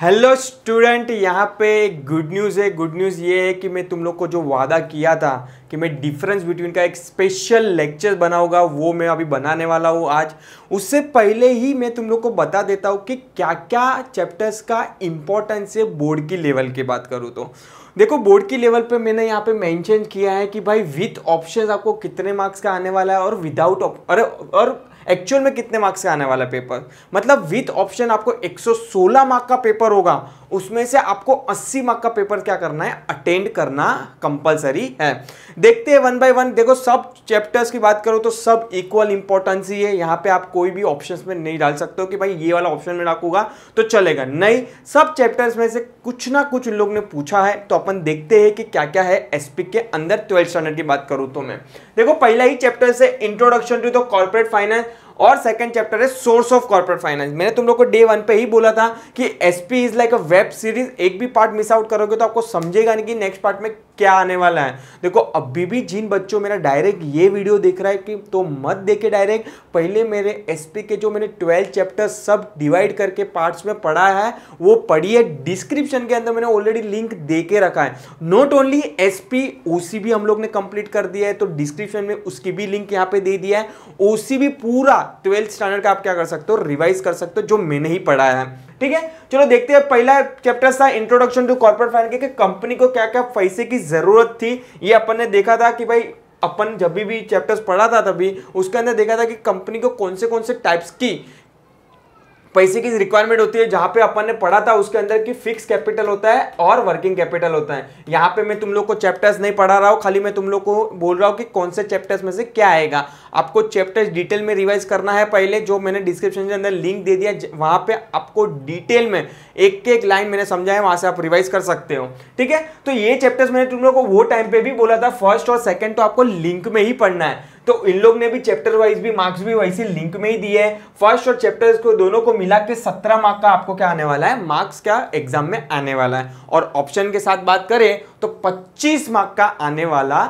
Hello student यहाँ पे good news है गुड न्यूज़ ये है कि मैं तुम लोग को जो वादा किया था कि मैं डिफरेंस बिटवीन का एक स्पेशल लेक्चर बनाऊंगा वो मैं अभी बनाने वाला हूँ आज उससे पहले ही मैं तुम लोग को बता देता हूँ कि क्या क्या चैप्टर्स का इम्पोर्टेंस है बोर्ड की लेवल की बात करूँ तो देखो बोर्ड की लेवल पे मैंने यहाँ पे मेंशन किया है कि भाई विथ ऑप्शन आपको कितने मार्क्स का आने वाला है और विदाउट और और एक्चुअल में कितने मार्क्स का आने वाला पेपर मतलब विथ ऑप्शन आपको 116 मार्क का पेपर होगा उसमें से आपको 80 मार्क का पेपर क्या करना है अटेंड करना कंपलसरी है देखते हैं वन बाय वन देखो सब चैप्टर्स की बात करो तो सब इक्वल इंपॉर्टेंस ही है यहाँ पे आप कोई भी ऑप्शंस में नहीं डाल सकते हो कि भाई ये वाला ऑप्शन में रखूंगा तो चलेगा नहीं सब चैप्टर्स में से कुछ ना कुछ लोग ने पूछा है तो अपन देखते हैं कि क्या क्या है एस के अंदर ट्वेल्थ स्टैंडर्ड की बात करूँ तो मैं देखो पहला ही चैप्टर से introduction to the corporate finance और सेकंड चैप्टर है सोर्स ऑफ कॉर्पोरेट फाइनेंस मैंने तुम लोग को डे वन पे ही बोला था कि SP is like a web series एक भी पार्ट मिस आउट करोगे तो आपको समझेगा नहीं कि नेक्स्ट पार्ट में क्या आने वाला है देखो अभी भी जिन बच्चों मेरा डायरेक्ट ये वीडियो देख रहा है कि तो मत देखे डायरेक्ट पहले मेरे एस के जो मैंने ट्वेल्व चैप्टर सब डिवाइड करके पार्ट्स में पढ़ा है वो पढ़िए डिस्क्रिप्शन के अंदर मैंने ऑलरेडी लिंक दे के रखा है नॉट ओनली एस पी भी हम लोग ने कंप्लीट कर दिया है तो डिस्क्रिप्शन में उसकी भी लिंक यहाँ पे दे दिया है भी पूरा ट्वेल्थ स्टैंडर्ड का आप क्या कर सकते हो रिवाइज कर सकते हो जो मैंने ही पढ़ा है ठीक है चलो देखते हैं पहला चैप्टर था इंट्रोडक्शन टू कॉर्पोरेट फाइनेंस के कंपनी को क्या क्या पैसे की जरूरत थी ये अपन ने देखा था कि भाई अपन जब भी चैप्टर्स पढ़ा था तभी उसके अंदर देखा था कि कंपनी को कौन से कौन से टाइप्स की पैसे की रिक्वायरमेंट होती है जहां पे अपन ने पढ़ा था उसके अंदर की फिक्स कैपिटल होता है और वर्किंग कैपिटल होता है यहाँ पे मैं तुम लोग को चैप्टर्स नहीं पढ़ा रहा हूँ खाली मैं तुम लोग को बोल रहा हूँ कि कौन से चैप्टर्स में से क्या आएगा आपको चैप्टर्स डिटेल में रिवाइज करना है पहले जो मैंने डिस्क्रिप्शन के अंदर लिंक दे दिया वहां पर आपको डिटेल में एक एक लाइन मैंने समझा है वहाँ से आप रिवाइज कर सकते हो ठीक है तो ये चैप्टर्स मैंने तुम लोग को वो टाइम पे भी बोला था फर्स्ट और सेकेंड तो आपको लिंक में ही पढ़ना है तो इन लोग ने भी चैप्टर वाइज भी मार्क्स भी वैसे लिंक में ही दिए फर्स्ट और चैप्टर को दोनों को मिला के सत्रह मार्क का आपको क्या आने वाला है मार्क्स क्या एग्जाम में आने वाला है और ऑप्शन के साथ बात करें तो पच्चीस मार्क का आने वाला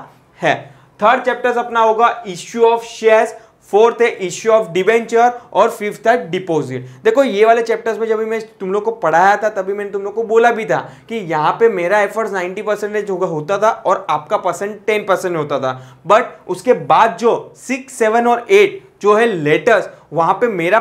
है थर्ड चैप्टर अपना होगा इश्यू ऑफ शेयर्स फोर्थ है इश्यू ऑफ डिवेंचर और फिफ्थ है डिपॉजिट देखो ये वाले चैप्टर्स में जब भी मैं तुम लोग को पढ़ाया था तभी मैंने तुम लोग को बोला भी था कि यहाँ पे मेरा एफर्ट्स 90 परसेंटेज होता था और आपका परसेंट 10 परसेंट होता था बट उसके बाद जो सिक्स सेवन और एट जो है लेटर्स वहाँ पे मेरा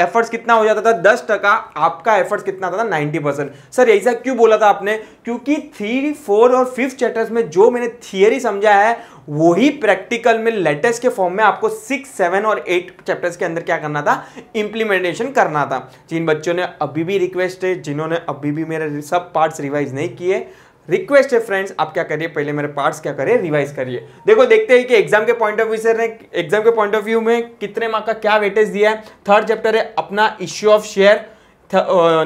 एफर्ट्स कितना हो जाता था दस टका आपका एफर्ट्स कितना था नाइन्टी परसेंट सर ऐसा क्यों बोला था आपने क्योंकि थ्री फोर और फिफ्थ चैप्टर्स में जो मैंने थियरी समझा है वही प्रैक्टिकल में लेटेस्ट के फॉर्म में आपको सिक्स सेवन और एट चैप्टर्स के अंदर क्या करना था इंप्लीमेंटेशन करना था जिन बच्चों ने अभी भी रिक्वेस्ट है जिन्होंने अभी भी मेरे सब पार्ट्स रिवाइज नहीं किए रिक्वेस्ट है फ्रेंड्स आप क्या करिए पहले मेरे पार्ट्स क्या करिए रिवाइज करिए देखो देखते हैं कि एग्जाम के पॉइंट ऑफ व्यू से एग्जाम के पॉइंट ऑफ व्यू में कितने मार्क का क्या वेटेज दिया है थर्ड चैप्टर है अपना issue of share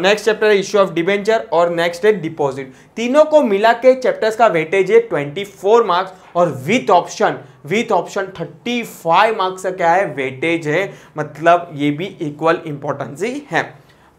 next chapter है इश्यू ऑफ डिबेंचर और नेक्स्ट है डिपॉजिट तीनों को मिला के चैप्टर्स का वेटेज है 24 मार्क्स और with option with option 35 marks का क्या है वेटेज है मतलब ये भी इक्वल इंपॉर्टेंसी है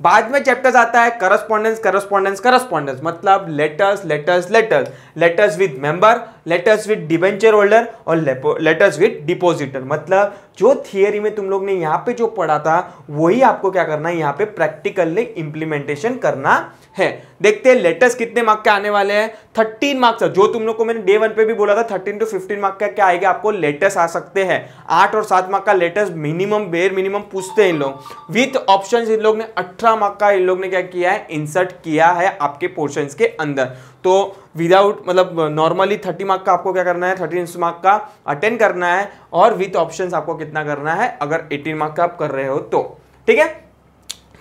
बाद में चैप्टर्स आता है करस्पॉन्डेंस करस्पॉन्डेंस करस्पॉन्डेंस मतलब letters letters letters letters with member letters with debenture holder और लेटर्स विद डिपोजिटर मतलब जो थियरी में तुम लोग ने यहाँ पे जो पढ़ा था वही आपको क्या करना है यहाँ पे प्रैक्टिकली इंप्लीमेंटेशन करना है देखते हैं लेटर्स कितने मार्क के आने वाले हैं थर्टीन मार्क्स जो तुम लोग को मैंने डे वन पे भी बोला था थर्टीन टू फिफ्टीन मार्क का क्या आएगा आपको लेटर्स आ सकते हैं आठ और सात मार्क का लेटर्स मिनिमम बेर मिनिमम पूछते हैं इन लोग विथ ऑप्शन इन लोग ने अठारह मार्क का इन लोग ने क्या किया है इंसर्ट किया है आपके पोर्शन के अंदर तो विदाउट मतलब नॉर्मली थर्टी मार्क का आपको क्या करना है थर्टी मार्क का अटेंड करना है और विथ ऑप्शन आपको कितना करना है अगर एटीन मार्क का आप कर रहे हो तो ठीक है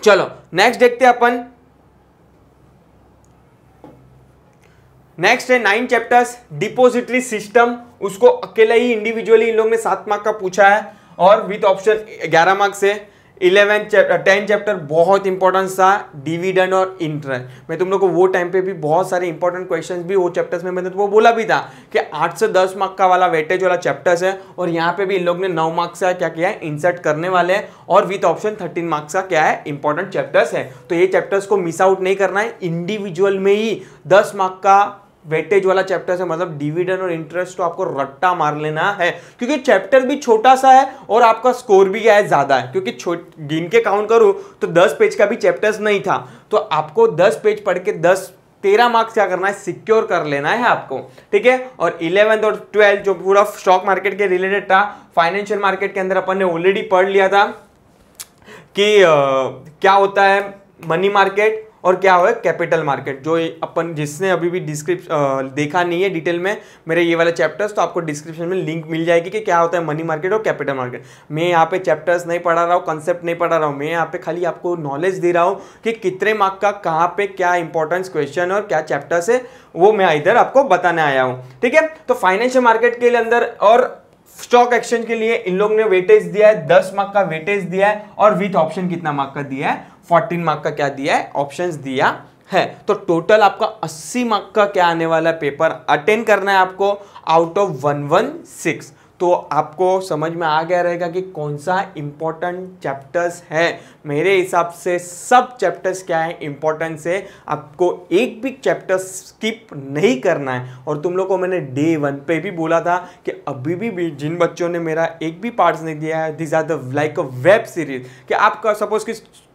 चलो नेक्स्ट देखते हैं अपन नेक्स्ट है नाइन चैप्टर्स डिपोजिटरी सिस्टम उसको अकेले ही इंडिविजुअली इन लोगों ने सात मार्क का पूछा है और विथ ऑप्शन ग्यारह मार्क्स है चैप्टर टेंथ चैप्टर बहुत इंपॉर्टेंस था डिविडेंड और इंटरेस्ट मैं तुम लोग को वो टाइम पे भी बहुत सारे इंपॉर्टेंट क्वेश्चंस भी वो चैप्टर्स में मैंने तुमको बोला भी था कि आठ से दस मार्क का वाला वेटेज वाला चैप्टर्स है और यहाँ पे भी इन लोग ने नौ मार्क्स का क्या किया है इंसर्ट करने वाले हैं और विथ ऑप्शन थर्टीन मार्क्स का क्या है इंपॉर्टेंट चैप्टर्स है तो ये चैप्टर्स को मिस आउट नहीं करना है इंडिविजुअल में ही दस मार्क का वेटेज वाला चैप्टर से मतलब डिविडेंड और इंटरेस्ट तो आपको रट्टा मार लेना है क्योंकि चैप्टर भी छोटा सा है और आपका स्कोर भी क्या है ज़्यादा है क्योंकि गिन के काउंट करूँ तो दस पेज का भी चैप्टर्स नहीं था तो आपको दस पेज पढ़ के दस तेरह मार्क्स क्या करना है सिक्योर कर लेना है आपको ठीक है और इलेवेंथ और ट्वेल्थ जो पूरा स्टॉक मार्केट के रिलेटेड था फाइनेंशियल मार्केट के अंदर अपन ने ऑलरेडी पढ़ लिया था कि आ, क्या होता है मनी मार्केट और क्या हुआ कैपिटल मार्केट जो अपन जिसने अभी भी डिस्क्रिप देखा नहीं है डिटेल में मेरे ये वाला चैप्टर्स तो आपको डिस्क्रिप्शन में लिंक मिल जाएगी कि क्या होता है मनी मार्केट और कैपिटल मार्केट मैं यहाँ पे चैप्टर्स नहीं पढ़ा रहा हूँ कंसेप्ट नहीं पढ़ा रहा हूँ मैं यहाँ पे खाली आपको नॉलेज दे रहा हूँ कि कितने मार्क का कहाँ पे क्या इंपॉर्टेंस क्वेश्चन और क्या चैप्टर्स है वो मैं इधर आपको बताने आया हूँ ठीक है तो फाइनेंशियल मार्केट के अंदर और स्टॉक एक्सचेंज के लिए इन लोग ने वेटेज दिया है दस मार्क का वेटेज दिया है और विथ ऑप्शन कितना मार्क का दिया है फोर्टीन मार्क का क्या दिया है ऑप्शंस दिया है तो टोटल आपका 80 मार्क का क्या आने वाला है पेपर अटेंड करना है आपको out of one one six तो आपको समझ में आ गया रहेगा कि कौन सा इम्पोर्टेंट चैप्टर्स है मेरे हिसाब से सब चैप्टर्स क्या है इम्पोर्टेंट है आपको एक भी चैप्टर स्किप नहीं करना है और तुम लोग को मैंने डे वन पे भी बोला था कि अभी भी जिन बच्चों ने मेरा एक भी पार्ट्स नहीं दिया है this are the like a web series कि आपका सपोज कि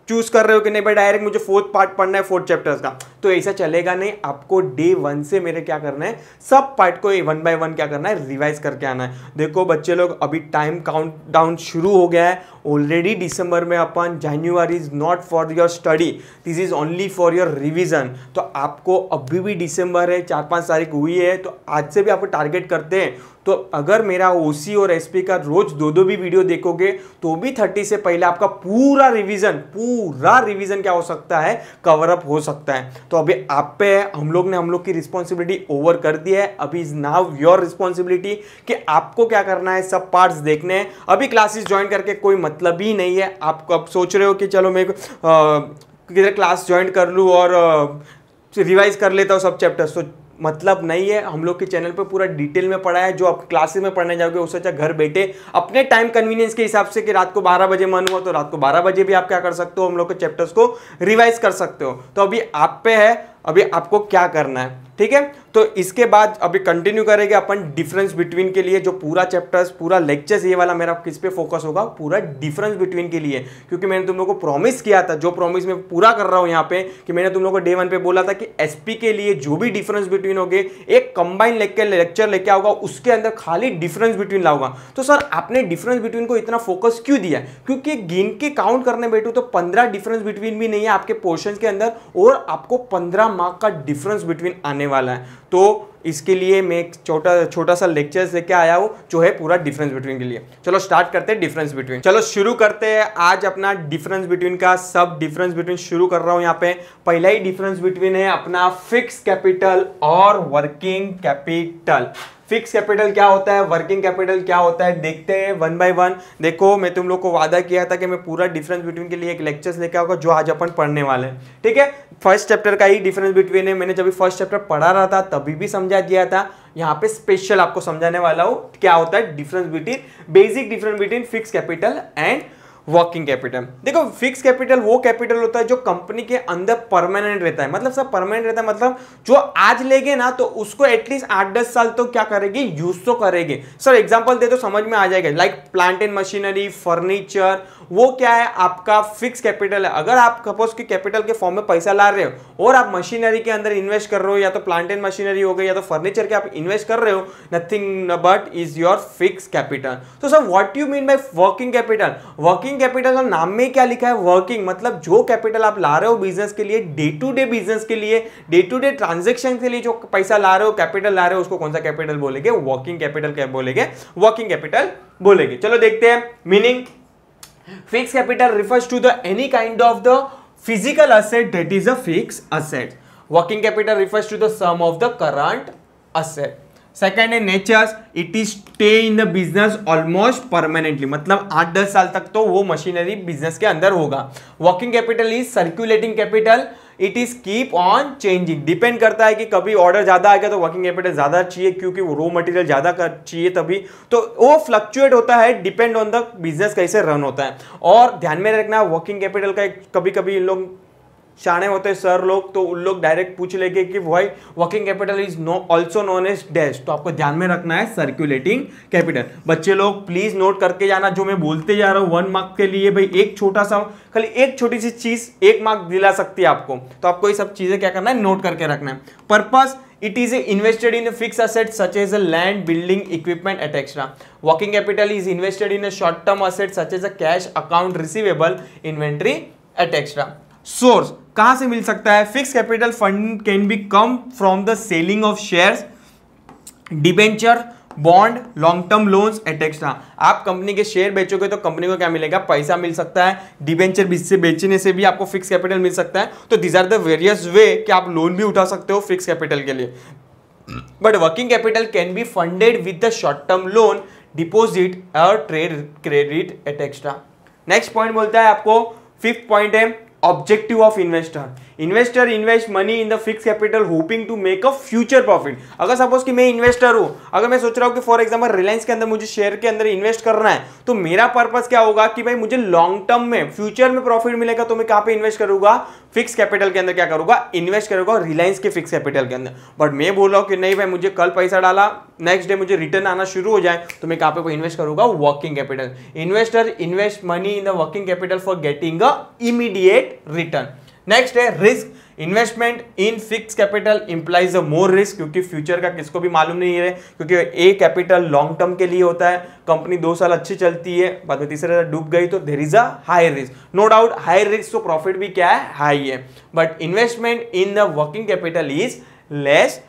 चूज कर रहे हो कि नहीं भाई डायरेक्ट मुझे फोर्थ पार्ट पढ़ना है फोर्थ चैप्टर्स का तो ऐसा चलेगा नहीं आपको डे वन से मेरे क्या करना है सब पार्ट को वन बाय वन क्या करना है रिवाइज करके आना है देखो बच्चे लोग अभी टाइम काउंट डाउन शुरू हो गया है ऑलरेडी डिसंबर में अपन जनवरी is not for your study this is only for your revision तो आपको अभी भी डिसंबर है चार पाँच तारीख हुई है तो आज से भी आप टारगेट करते हैं तो अगर मेरा ओ और एस का रोज दो दो भी वीडियो देखोगे तो भी थर्टी से पहले आपका पूरा रिविजन पूरा रिविजन क्या हो सकता है कवर अप हो सकता है तो अभी आप पे है हम लोग ने हम लोग की रिस्पॉन्सिबिलिटी ओवर कर दी है अभी इज नाउ योर रिस्पॉन्सिबिलिटी कि आपको क्या करना है सब पार्ट्स देखने हैं अभी क्लासेस ज्वाइन करके कोई मत मतलब ही नहीं है आपको आप सोच रहे हो कि चलो मैं किधर क्लास ज्वाइन कर लूँ और रिवाइज कर लेता हूँ सब चैप्टर्स तो मतलब नहीं है हम लोग के चैनल पर पूरा डिटेल में पढ़ा है जो आप क्लासेस में पढ़ने जाओगे उससे अच्छा घर बैठे अपने टाइम कन्वीनियंस के हिसाब से कि रात को 12 बजे मन हुआ तो रात को 12 बजे भी आप क्या कर सकते हो हम लोग के चैप्टर्स को रिवाइज कर सकते हो तो अभी आप पे है अभी आपको क्या करना है ठीक है तो इसके बाद अभी कंटिन्यू करेंगे अपन डिफरेंस बिटवीन के लिए जो पूरा चैप्टर्स पूरा लेक्चर्स ये वाला मेरा किस पे फोकस होगा पूरा डिफरेंस बिटवीन के लिए क्योंकि मैंने तुम लोग को प्रॉमिस किया था जो प्रॉमिस मैं पूरा कर रहा हूँ यहाँ पे कि मैंने तुम लोग को डे वन पे बोला था कि एस के लिए जो भी डिफरेंस बिटवीन हो एक कंबाइन लेके लेक्चर लेके आओगा उसके अंदर खाली डिफरेंस बिटवीन लाऊंगा तो सर आपने डिफरेंस बिटवीन को इतना फोकस क्यों दिया क्योंकि गिन के काउंट करने बैठू तो पंद्रह डिफरेंस बिटवीन भी नहीं है आपके पोर्शन के अंदर और आपको पंद्रह मार्क का डिफरेंस बिटवीन आने वाला है तो इसके लिए मैं एक छोटा छोटा सा लेक्चर लेके आया हूँ जो है पूरा डिफरेंस बिटवीन के लिए चलो स्टार्ट करते हैं डिफरेंस बिटवीन चलो शुरू करते हैं आज अपना डिफरेंस बिटवीन का सब डिफरेंस बिटवीन शुरू कर रहा हूँ यहाँ पे पहला ही डिफरेंस बिटवीन है अपना फिक्स कैपिटल और वर्किंग कैपिटल फिक्स कैपिटल क्या होता है वर्किंग कैपिटल क्या होता है देखते हैं वन बाय वन देखो मैं तुम लोग को वादा किया था कि मैं पूरा डिफरेंस बिटवीन के लिए एक लेक्चर्स लेकर आऊंगा जो आज अपन पढ़ने वाले हैं ठीक है फर्स्ट चैप्टर का ही डिफरेंस बिटवीन है मैंने जब फर्स्ट चैप्टर पढ़ा रहा था तभी भी समझा दिया था यहाँ पे स्पेशल आपको समझाने वाला हूँ क्या होता है difference between basic difference between fix capital and working capital देखो फिक्स कैपिटल वो कैपिटल होता है जो कंपनी के अंदर परमानेंट रहता है मतलब सब परमानेंट रहता है मतलब जो आज लेंगे ना तो उसको एटलीस्ट आठ दस साल तो क्या करेगी यूज तो करेगी सर एग्जाम्पल दे तो समझ में आ जाएगा like plant and machinery furniture वो क्या है आपका फिक्स कैपिटल है अगर आप सपोज के कैपिटल के फॉर्म में पैसा ला रहे हो और आप मशीनरी के अंदर इन्वेस्ट कर रहे हो या तो प्लांट एंड मशीनरी हो गई या तो फर्नीचर के आप इन्वेस्ट कर रहे हो nothing but is your fix capital तो sir what you mean by working capital working working capital का नाम में क्या लिखा है वर्किंग मतलब जो कैपिटल आप ला रहे हो बिजनेस के लिए डे टू डे बिजनेस के लिए डे टू डे ट्रांजेक्शन के लिए जो पैसा ला रहे हो कैपिटल ला रहे हो उसको कौन सा कैपिटल बोलेंगे वर्किंग कैपिटल क्या बोलेंगे वर्किंग कैपिटल बोलेंगे चलो देखते हैं meaning fix capital refers to the any kind of the physical asset that is a fix asset working capital refers to the sum of the current asset second है natures it is stay in the business almost permanently मतलब आठ दस साल तक तो वो machinery business के अंदर होगा working capital is circulating capital it is keep on changing depend करता है कि कभी ऑर्डर ज़्यादा आ गया तो वर्किंग कैपिटल ज़्यादा चाहिए क्योंकि वो रो मटेरियल ज़्यादा चाहिए तभी तो वो फ्लक्चुएट होता है डिपेंड ऑन द बिजनेस कैसे रन होता है और ध्यान में रखना वर्किंग कैपिटल का एक कभी कभी इन लोग शाणे होते हैं सर लोग तो उन लोग डायरेक्ट पूछ लेंगे कि भाई working capital is no also known as dash तो आपको ध्यान में रखना है सर्कुलेटिंग कैपिटल बच्चे लोग प्लीज नोट करके जाना जो मैं बोलते जा रहा हूँ वन मार्क के लिए भाई एक छोटा सा खाली एक छोटी सी चीज एक मार्क दिला सकती है आपको तो आपको ये सब चीजें क्या करना है नोट करके रखना है purpose it is invested in fix asset such as a land building equipment etcetera working capital is invested in a short term asset such as a cash account account inventory etcetera source कहां से मिल सकता है fix capital fund can be come from the selling of shares debenture bond long term loans एटेक्सा आप company के share बेचोगे तो company को क्या मिलेगा पैसा मिल सकता है डिबेंचर से बेचने से भी आपको फिक्स कैपिटल मिल सकता है तो these are the various way कि आप लोन भी उठा सकते हो फिक्स कैपिटल के लिए but working capital can be funded with the short term loan deposit और trade credit etcetera next point बोलता है आपको फिफ्थ पॉइंट है objective of investor investor invest money in the fix capital hoping to make a future profit अगर suppose कि मैं investor हूं अगर मैं सोच रहा हूं कि फॉर एग्जाम्पल रिलायंस के अंदर मुझे शेयर के अंदर इन्वेस्ट करना है तो मेरा पर्पज क्या होगा कि भाई मुझे लॉन्ग टर्म में फ्यूचर में प्रॉफिट मिलेगा तो मैं कहां पे इन्वेस्ट करूंगा फिक्स कैपिटल के अंदर क्या करूंगा इन्वेस्ट करूंगा रिलायंस के फिक्स कैपिटल के अंदर बट मैं बोल रहा हूं कि नहीं भाई मुझे कल पैसा डाला नेक्स्ट डे मुझे रिटर्न आना शुरू हो जाए तो मैं कहां पे इन्वेस्ट करूंगा working capital investor invest money in the working capital for getting a immediate return next है risk investment in fix capital implies a more risk क्योंकि फ्यूचर का किसको भी मालूम नहीं है क्योंकि ए कैपिटल लॉन्ग टर्म के लिए होता है कंपनी दो साल अच्छी चलती है बाद में तीसरे साल डूब गई तो there is a high risk no doubt high risk तो प्रॉफिट भी क्या है हाई है but investment in the working capital is less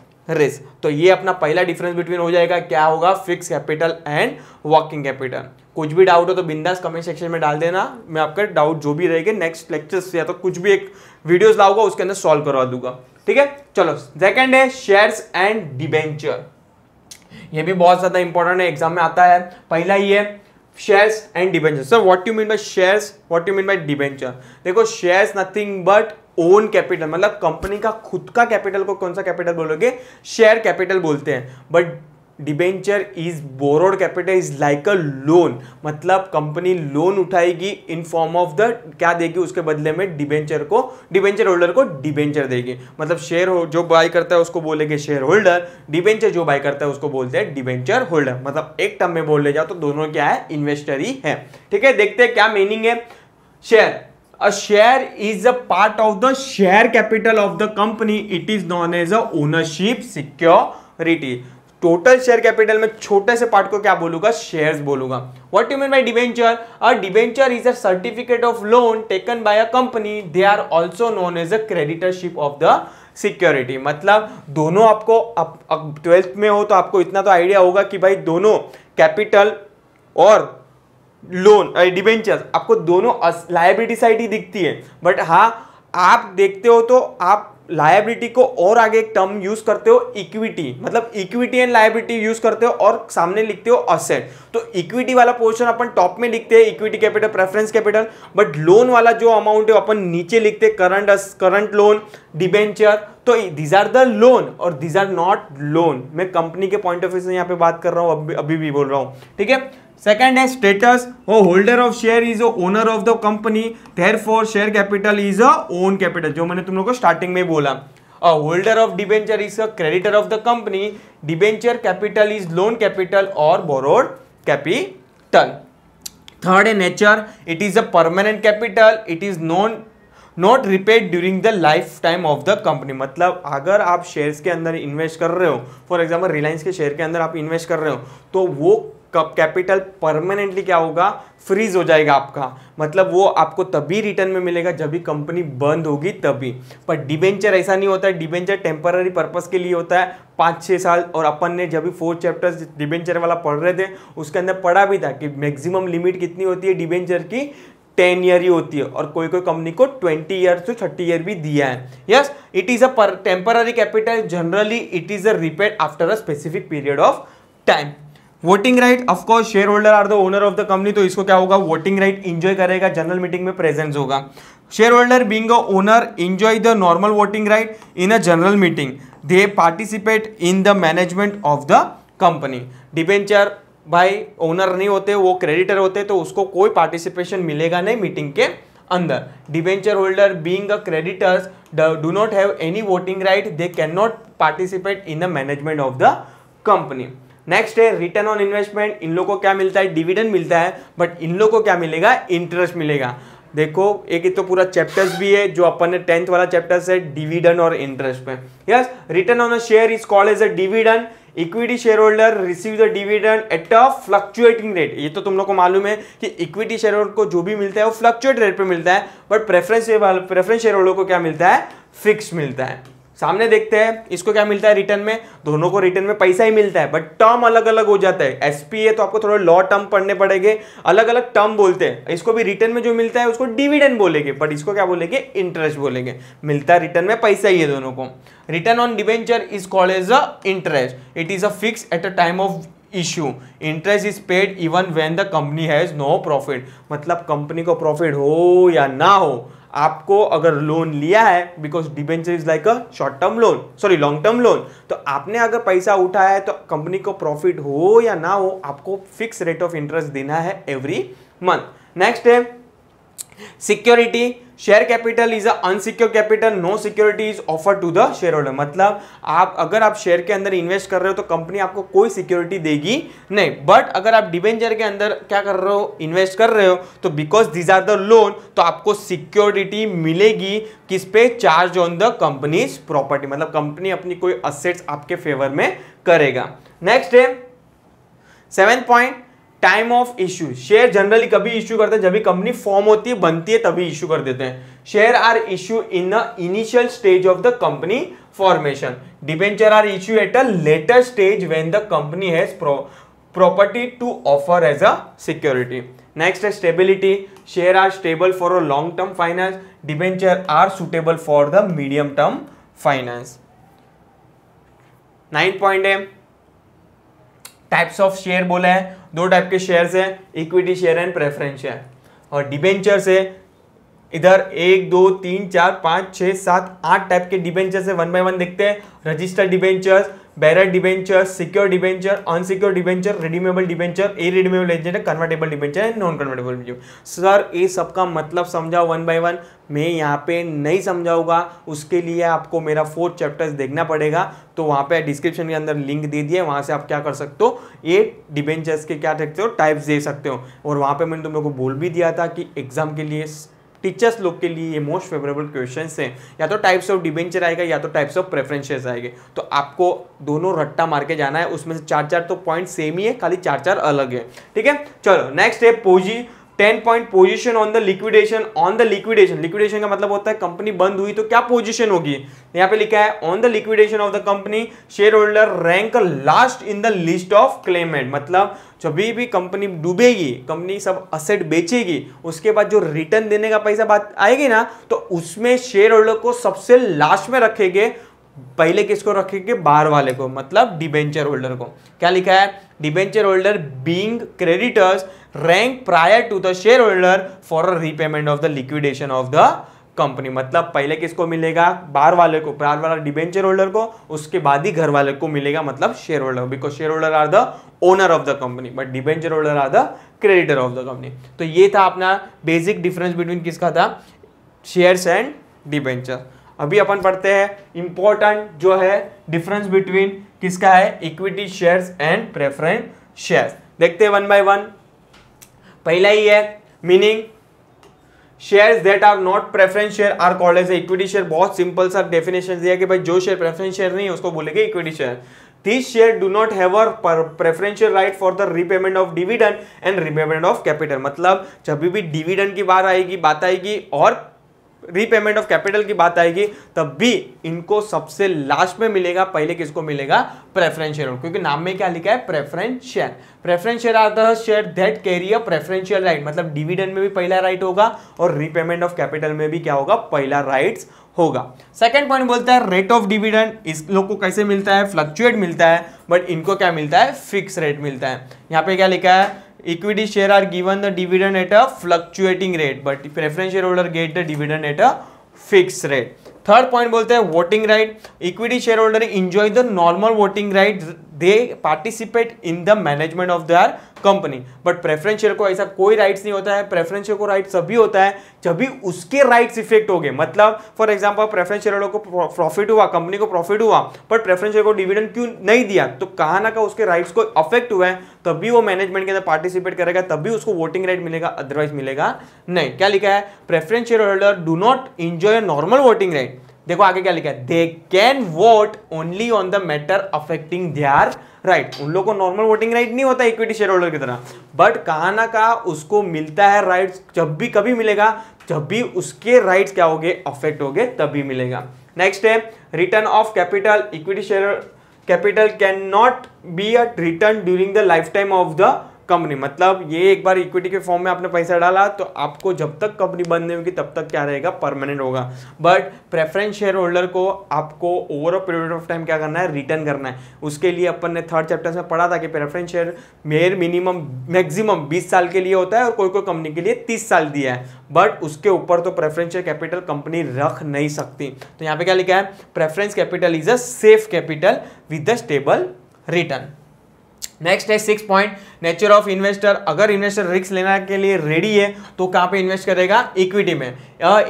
risk तो ये अपना पहला डिफरेंस बिटवीन हो जाएगा क्या होगा fix capital and working capital कुछ भी डाउट हो तो बिंदास कमेंट सेक्शन में डाल देना मैं आपका डाउट जो भी रहेगा नेक्स्ट लेक्चर्स या तो कुछ भी एक वीडियोस लाऊंगा उसके अंदर सॉल्व करवा दूंगा ठीक है चलो सेकंड है शेयर्स एंड डिबेंचर ये भी बहुत ज़्यादा इंपॉर्टेंट है एग्जाम में आता है पहला ही है shares and debenture sir what you mean by shares what you mean by debenture देखो shares nothing but own capital मतलब कंपनी का खुद का कैपिटल को कौन सा कैपिटल बोलोगे शेयर कैपिटल बोलते हैं but debenture is borrowed capital is like a loan मतलब कंपनी लोन उठाएगी इन फॉर्म ऑफ द क्या देगी उसके बदले में डिबेंचर को डिबेंचर होल्डर को डिबेंचर देगी मतलब शेयर हो जो बाय करता है उसको बोलेंगे शेयर होल्डर डिबेंचर जो बाय करता है उसको बोलते हैं डिबेंचर होल्डर मतलब एक टर्म में बोल ले जाओ तो दोनों क्या है इन्वेस्टर ही है ठीक है देखते हैं क्या मीनिंग है share a share is a part of the share capital of the company it is known as a ownership security total share capital में छोटे से पार्ट को क्या बोलूंगा शेयर्स बोलूंगा what you mean by debenture a debenture is a certificate of loan taken by a company they are also known as a creditorship of the security मतलब दोनों आपको अब ट्वेल्थ में हो तो आपको इतना तो आइडिया होगा कि भाई दोनों कैपिटल और लोन डिबेंचर्स आपको दोनों लाइबिलिटी साइड ही दिखती है बट हाँ आप देखते हो तो आप लायबिलिटी को और आगे एक टर्म यूज करते हो इक्विटी मतलब इक्विटी एंड लायबिलिटी यूज करते हो और सामने लिखते हो असेट तो इक्विटी वाला पोर्शन अपन टॉप में लिखते हैं equity capital preference capital but loan वाला जो अमाउंट है अपन नीचे लिखते हैं करंट करंट लोन डिबेंचर तो दीज आर द लोन और दीज आर नॉट लोन मैं कंपनी के पॉइंट ऑफ व्यू से यहाँ पे बात कर रहा हूँ अभी अभी भी बोल रहा हूँ ठीक है सेकेंड है स्टेटस वो holder of share is a owner of the company therefore share capital is a own capital जो मैंने तुम लोग को स्टार्टिंग में बोला a holder of debenture is a creditor of the company debenture capital is loan capital और borrowed capital third है nature it is a permanent capital it is non not repaid during the life time of the company मतलब अगर आप shares के अंदर invest कर रहे हो फॉर एग्जाम्पल रिलायंस के शेयर के अंदर आप इन्वेस्ट कर रहे हो तो वो कब कैपिटल परमानेंटली क्या होगा फ्रीज हो जाएगा आपका मतलब वो आपको तभी रिटर्न में मिलेगा जब भी कंपनी बंद होगी तभी पर डिबेंचर ऐसा नहीं होता है डिबेंचर टेम्पररी पर्पज़ के लिए होता है पाँच छः साल और अपन ने जब भी फोर चैप्टर्स डिबेंचर वाला पढ़ रहे थे उसके अंदर पढ़ा भी था कि मैक्सिमम लिमिट कितनी होती है डिबेंचर की टेन ईयर ही होती है और कोई कोई कंपनी को ट्वेंटी ईयर से थर्टी ईयर भी दिया है yes it is a temporary capital generally it is a repair after a specific period of time voting right of course share holder are the owner of the company तो इसको क्या होगा voting right enjoy करेगा general meeting में presence होगा share holder being a owner enjoy the normal voting right in a general meeting they participate in the management of the company debenture भाई owner नहीं होते वो क्रेडिटर होते तो उसको कोई पार्टिसिपेशन मिलेगा नहीं मीटिंग के अंदर debenture holder being a creditors do not have any voting right they can not participate in the management of the company next है रिटर्न ऑन इन्वेस्टमेंट इन लोग को क्या मिलता है डिविडेंड मिलता है बट इन लोग को क्या मिलेगा इंटरेस्ट मिलेगा देखो एक ही तो पूरा चैप्टर्स भी है जो अपन ने टेंथ वाला चैप्टर है डिविडन और इंटरेस्ट में yes return on a share is called as a dividend equity share holder receive the dividend at a fluctuating rate ये तो तुम लोग को मालूम है कि इक्विटी शेयर होल्डर को जो भी मिलता है वो फ्लक्चुएट रेट पे मिलता है but preference preference share holder को क्या मिलता है फिक्स मिलता है सामने देखते हैं इसको क्या मिलता है रिटर्न में दोनों को रिटर्न में पैसा ही मिलता है बट टर्म अलग अलग हो जाता है एस है तो आपको थोड़े लॉ टर्म पढ़ने पड़ेंगे अलग अलग टर्म बोलते हैं इसको भी रिटर्न में जो मिलता है उसको डिविडेंड बोलेंगे बट इसको क्या बोलेंगे इंटरेस्ट बोलेंगे मिलता है रिटर्न में पैसा ही है दोनों को return on debenture is called as a interest it is a fix at a time of issue interest is paid even when the company has no profit मतलब कंपनी को प्रॉफिट हो या ना हो आपको अगर लोन लिया है because debenture is like a short term loan sorry long term loan तो आपने अगर पैसा उठाया है तो कंपनी को प्रॉफिट हो या ना हो आपको फिक्स रेट ऑफ इंटरेस्ट देना है एवरी मंथ नेक्स्ट है security share capital is unsecure capital no security is offer to the share holder मतलब आप अगर आप शेयर के अंदर इन्वेस्ट कर रहे हो तो कंपनी आपको कोई सिक्योरिटी देगी नहीं बट अगर आप डिवेंचर के अंदर क्या कर रहे हो इन्वेस्ट कर रहे हो तो because these are the loan तो आपको सिक्योरिटी मिलेगी किस पे charge on the company's property मतलब कंपनी अपनी कोई असेट्स आपके फेवर में करेगा नेक्स्ट है seven point time of issue share generally कभी इश्यू करते हैं जब भी कंपनी फॉर्म होती है बनती है तभी इश्यू कर देते हैं share are issue in the initial stage of the company formation debenture are issue at a later stage when the company has property to offer as a security next है stability share are stable for a long term finance debenture are suitable for the medium term finance nine point है types of share बोला है दो type के shares हैं equity share and preference share और debentures है इधर एक दो तीन चार पाँच छः सात आठ टाइप के डिबेंचर्स है वन बाय वन देखते हैं register debentures bearer debenture secure debenture unsecure debenture redeemable debenture irredeemable debenture convertible debenture and non convertible debenture sir ये सबका मतलब समझाओ वन बाय वन मैं यहाँ पे नहीं समझाऊंगा उसके लिए आपको मेरा फोर्थ चैप्टर्स देखना पड़ेगा तो वहाँ पे डिस्क्रिप्शन के अंदर लिंक दे दिया वहाँ से आप क्या कर सकते हो ये डिवेंचर्स के क्या देखते हो टाइप्स दे सकते हो और वहाँ पे मैंने तुम लोग को बोल भी दिया था कि एग्जाम के लिए टीचर्स लोग के लिए ये मोस्ट फेवरेबल क्वेश्चन हैं या तो टाइप्स ऑफ डिबेंचर आएगा या तो टाइप्स ऑफ प्रेफरेंसेस आएंगे तो आपको दोनों रट्टा मार के जाना है उसमें से चार चार तो पॉइंट सेम ही है खाली चार चार अलग है ठीक है चलो नेक्स्ट है पोजी ten point position on the liquidation on the liquidation liquidation का मतलब होता है कंपनी बंद हुई तो क्या पोजिशन होगी यहाँ पे लिखा है on the liquidation of the company share holder rank last in the list of claimant मतलब जब भी कंपनी डूबेगी कंपनी सब असेट बेचेगी उसके बाद जो रिटर्न देने का पैसा बात आएगी ना तो उसमें शेयर होल्डर को सबसे लास्ट में रखेंगे पहले किसको रखेंगे बाहर वाले को मतलब डिबेंचर होल्डर को क्या लिखा है debenture holder being creditors rank prior to the share holder for repayment of the liquidation of the company मतलब पहले किसको मिलेगा बार वाले को बार वाला डिबेंचर होल्डर को उसके बाद ही घर वाले को मिलेगा मतलब share holder because share holder are the owner of the company but debenture holder are the creditor of the company तो ये था अपना बेसिक डिफरेंस बिटवीन किसका था शेयर्स एंड डिबेंचर अभी अपन पढ़ते हैं इंपॉर्टेंट जो है डिफरेंस बिटवीन किसका है equity shares and preference shares देखते हैं वन बाय वन पहला ही है meaning shares that are not preference share are called as equity share बहुत सिंपल सा डेफिनेशन दिया कि भाई जो शेयर प्रेफरेंस शेयर नहीं है उसको बोलेंगे equity share this share do not have a preferential right for the repayment of dividend and repayment of capital मतलब जब भी डिविडेंड की बात आएगी बात आएगी और रीपेमेंट ऑफ कैपिटल की बात आएगी तब भी इनको सबसे लास्ट में मिलेगा पहले किसको मिलेगा प्रेफरेंस शेयर क्योंकि नाम में क्या लिखा है प्रेफरेंस शेयर प्रेफरेंस शेयर आता है share that carry a preferential right मतलब डिविडेंड में भी पहला राइट होगा और रीपेमेंट ऑफ कैपिटल में भी क्या होगा पहला राइट होगा सेकेंड पॉइंट बोलता है रेट ऑफ डिविडेंड इस लोग को कैसे मिलता है फ्लक्चुएट मिलता है बट इनको क्या मिलता है फिक्स रेट मिलता है यहाँ पे क्या लिखा है equity share are given the dividend at a fluctuating rate but preference shareholder get the dividend at a fixed rate third point बोलते हैं voting right equity share holder enjoy the normal voting right they participate in the management of their company but preference share को ऐसा कोई rights नहीं होता है preference share को right सभी होता है जब भी उसके राइट्स इफेक्ट हो गए मतलब फॉर एग्जाम्पल प्रेफरेंस शेयर को प्रॉफिट हुआ कंपनी को प्रॉफिट हुआ बट प्रेफरेंस शेयर को डिविडेंड क्यों नहीं दिया तो कहा ना कहा उसके राइट्स को अफेक्ट हुआ है तभी वो मैनेजमेंट के अंदर पार्टिसिपेट करेगा तभी उसको वोटिंग राइट मिलेगा अदरवाइज मिलेगा नहीं क्या लिखा है preference share holder do not enjoy normal voting right देखो आगे क्या लिखा है they can vote only on the matter affecting their right उन लोगों को नॉर्मल वोटिंग राइट नहीं होता इक्विटी शेयर होल्डर की तरह बट कहा ना कहा उसको मिलता है राइट जब भी कभी मिलेगा जब भी उसके राइट क्या हो गए अफेक्ट हो गए तभी मिलेगा नेक्स्ट है return of capital equity share capital can not be a return during the life time of the company मतलब ये एक बार इक्विटी के फॉर्म में आपने पैसा डाला तो आपको जब तक कंपनी बंद नहीं होगी तब तक क्या रहेगा परमानेंट होगा बट प्रेफरेंस शेयर होल्डर को आपको over a period of time क्या करना है रिटर्न करना है उसके लिए अपन ने थर्ड चैप्टर में पढ़ा था कि प्रेफरेंस शेयर मेयर मिनिमम मैक्सिमम बीस साल के लिए होता है और कोई कोई कंपनी के लिए तीस साल दिया है बट उसके ऊपर तो प्रेफरेंस शेयर कैपिटल कंपनी रख नहीं सकती तो यहाँ पे क्या लिखा है preference capital is a safe capital with the stable return next है six point nature of investor अगर इन्वेस्टर रिस्क लेना के लिए रेडी है तो कहाँ पे इन्वेस्ट करेगा इक्विटी में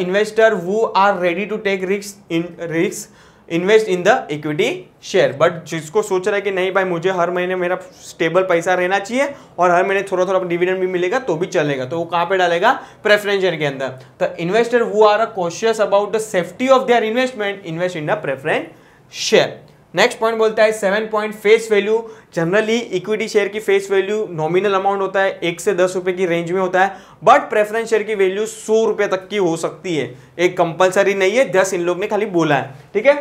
इन्वेस्टर वो are ready to take risk in risk invest in the equity share but जिसको सोच रहा है कि नहीं भाई मुझे हर महीने मेरा स्टेबल पैसा रहना चाहिए और हर महीने थोड़ा थोड़ा डिविडेंड भी मिलेगा तो भी चलेगा तो वो कहाँ पे डालेगा प्रेफरेंस शेयर के अंदर द इन्वेस्टर वो are a cautious about the safety of their investment invest in the preference share next point बोलता है seven point face value generally equity share की फेस वैल्यू नॉमिनल अमाउंट होता है एक से दस रुपए की रेंज में होता है बट प्रेफरेंस शेयर की वैल्यू सौ रुपए तक की हो सकती है एक कंपलसरी नहीं है दस इन लोग ने खाली बोला है ठीक है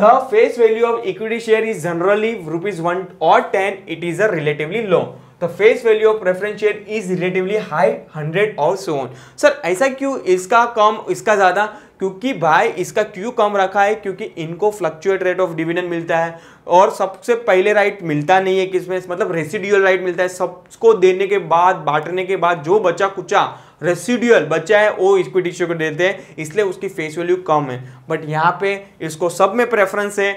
the face value of equity share is generally rupees one और ten it is a relatively low the face value of preference share is relatively high hundred और सोन सर ऐसा क्यों इसका कम इसका ज़्यादा क्योंकि भाई इसका क्यों कम रखा है क्योंकि इनको फ्लक्चुएट रेट ऑफ डिविडेंड मिलता है और सबसे पहले राइट मिलता नहीं है किसमें मतलब रेसिड्यूअल राइट मिलता है सबको देने के बाद बांटने के बाद जो बचा कुचा रेसिड्यूअल बचा है वो इक्विटी को देते हैं इसलिए उसकी फेस वैल्यू कम है बट यहाँ पे इसको सब में प्रेफरेंस है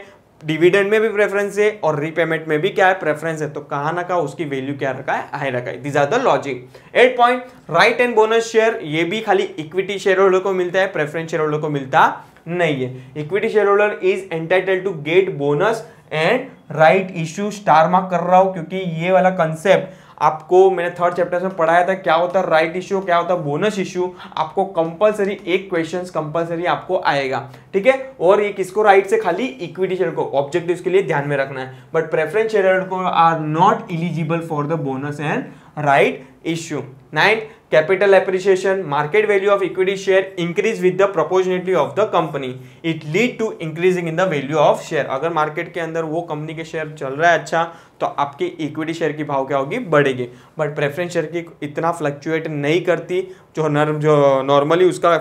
डिविडेंड में भी प्रेफरेंस है और रीपेमेंट में भी क्या है प्रेफरेंस है तो कहा ना कहा उसकी वैल्यू क्या रखा है हाई रखा है these are the logic eight point right and bonus share ये भी खाली इक्विटी शेयर होल्डर को मिलता है प्रेफरेंस शेयर होल्डर को मिलता नहीं है equity share holder is entitle to get bonus and right issue star mark कर रहा हूं क्योंकि ये वाला कंसेप्ट आपको मैंने थर्ड चैप्टर में पढ़ाया था क्या होता है राइट इश्यू क्या होता है बोनस इश्यू आपको कंपलसरी एक क्वेश्चन कंपलसरी आपको आएगा ठीक है और ये किसको राइट से खाली इक्विटी शेयर को ऑब्जेक्टिव के लिए ध्यान में रखना है बट प्रेफरेंस शेयर को are not eligible for the bonus and right issue ninth capital appreciation market value of equity share increase with the proportionately of the company it lead to increasing in the value of share अगर market के अंदर वो company के share चल रहा है अच्छा तो आपकी इक्विटी शेयर की भाव क्या होगी बढ़ेगी बट प्रेफरेंस शेयर की इतना फ्लक्चुएट नहीं करती जो नर जो नॉर्मली उसका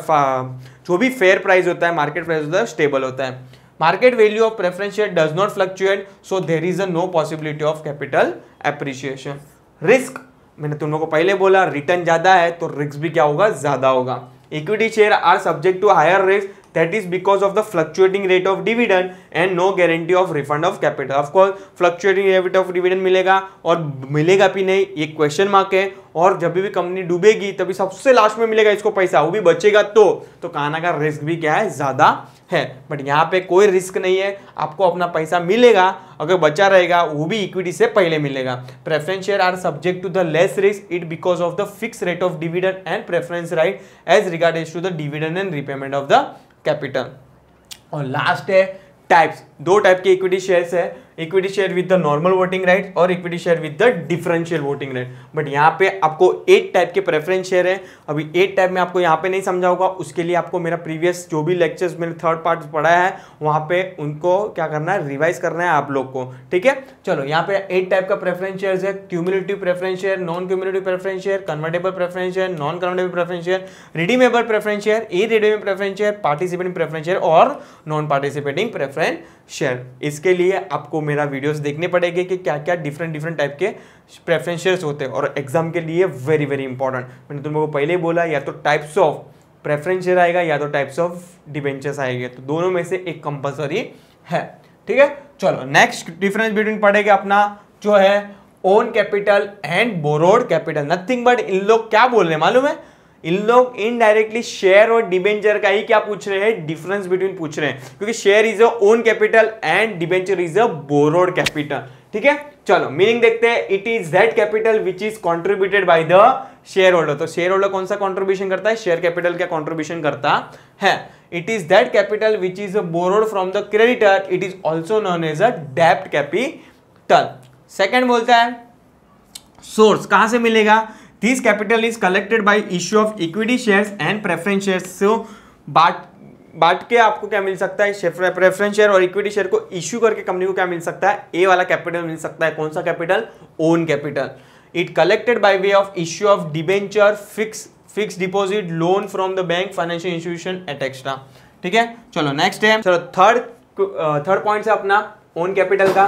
जो भी फेयर प्राइस होता है मार्केट प्राइस होता है स्टेबल होता है market value of preference share does not fluctuate so there is a no possibility of capital appreciation risk मैंने तुम लोगों को पहले बोला रिटर्न ज़्यादा है तो रिस्क भी क्या होगा ज़्यादा होगा equity share are subject to higher risk that is because of the fluctuating rate of dividend and no guarantee of refund of capital of course fluctuating rate of of मिलेगा और मिलेगा भी नहीं ये क्वेश्चन मार्क है और जब भी कंपनी डूबेगी तभी सबसे लास्ट में मिलेगा इसको पैसा वो भी बचेगा तो तो कहना का रिस्क भी क्या है ज़्यादा है बट यहाँ पे कोई रिस्क नहीं है आपको अपना पैसा मिलेगा अगर बचा रहेगा वो भी इक्विटी से पहले मिलेगा preference share are subject to the less risk it because of the fix rate of dividend and preference right as regards to the dividend and repayment of the capital और लास्ट है types दो type के equity shares है equity share with the normal voting right और equity share with the differential voting right but यहाँ पे आपको eight type के प्रेफरेंस शेयर है अभी एट टाइप में आपको यहाँ पे नहीं समझा होगा उसके लिए आपको मेरा प्रीवियस जो भी लेक्चर्स मैंने थर्ड पार्ट पढ़ा है वहाँ पे उनको क्या करना है रिवाइज करना है आप लोग को ठीक है चलो यहाँ पे एट टाइप का प्रेफरेंस शेयर है cumulative preference share non cumulative preference share convertible preference share non convertible preference share redeemable preference share irredeemable preference share participating preference share और नॉन पार्टिसिपेटिंग प्रेफरेंस शेयर इसके लिए आपको मेरा videos देखने पड़ेंगे कि क्या क्या डिफरेंट डिफरेंट टाइप के शेयर्स होते हैं और एग्जाम के लिए वेरी वेरी इंपॉर्टेंट मैंने तुम तो लोगों को पहले बोला या तो टाइप्स ऑफ प्रेफरेंस शेयर आएगा या तो टाइप्स ऑफ डिवेंचर्स आएंगे तो दोनों में से एक कंपल्सरी है ठीक है चलो नेक्स्ट डिफरेंस बिटवीन पड़ेगा अपना जो है own capital and borrowed capital nothing but इन लोग क्या बोल रहे हैं मालूम है इन लोग इनडायरेक्टली शेयर और डिबेंचर का ही क्या पूछ रहे हैं डिफरेंस बिटवीन पूछ रहे हैं क्योंकि share is a own capital and debenture is a borrowed capital ठीक है चलो मीनिंग देखते हैं it is that capital which is contributed by the share holder तो शेयर होल्डर कौन सा कॉन्ट्रीब्यूशन करता है शेयर कैपिटल का कॉन्ट्रीब्यूशन करता है it is that capital which is a borrowed from the creditor it is also known as a डेप्ट capital second बोलता है सोर्स कहां से मिलेगा this capital is collected by issue of equity shares and preference share बाट बाट के आपको क्या मिल सकता है प्रेफरेंस शेयर और इक्विटी शेयर को इश्यू करके कंपनी को क्या मिल सकता है ए वाला कैपिटल मिल सकता है कौन सा capital own capital it collected by way of issue of debenture fix fix deposit loan from the bank financial institution et cetera ठीक है चलो नेक्स्ट है चलो थर्ड थर्ड पॉइंट है अपना ओन कैपिटल का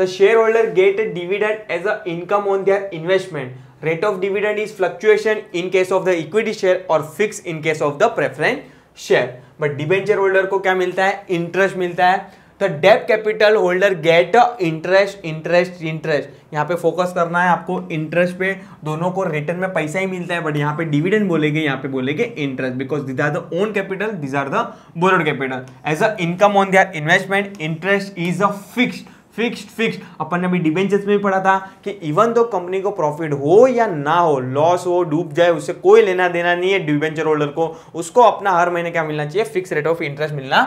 the share holder get dividend as a income on their investment rate of dividend is fluctuation in case of the equity share और fix in case of the preference share but debenture holder को क्या मिलता है interest मिलता है the debt capital holder get interest interest interest यहाँ पे focus करना है आपको इंटरेस्ट पे दोनों को रिटर्न में पैसा ही मिलता है बट यहाँ पे डिविडेंड बोलेंगे यहाँ पे बोलेंगे interest because these are the own capital these are the borrowed capital as a income on their investment interest is a fixed fixed fixed अपन ने अभी डिबेंचर्स में भी पढ़ा था कि इवन दो कंपनी को प्रॉफिट हो या ना हो लॉस हो डूब जाए उससे कोई लेना देना नहीं है डिबेंचर होल्डर को उसको अपना हर महीने क्या मिलना चाहिए फिक्स रेट ऑफ इंटरेस्ट मिलना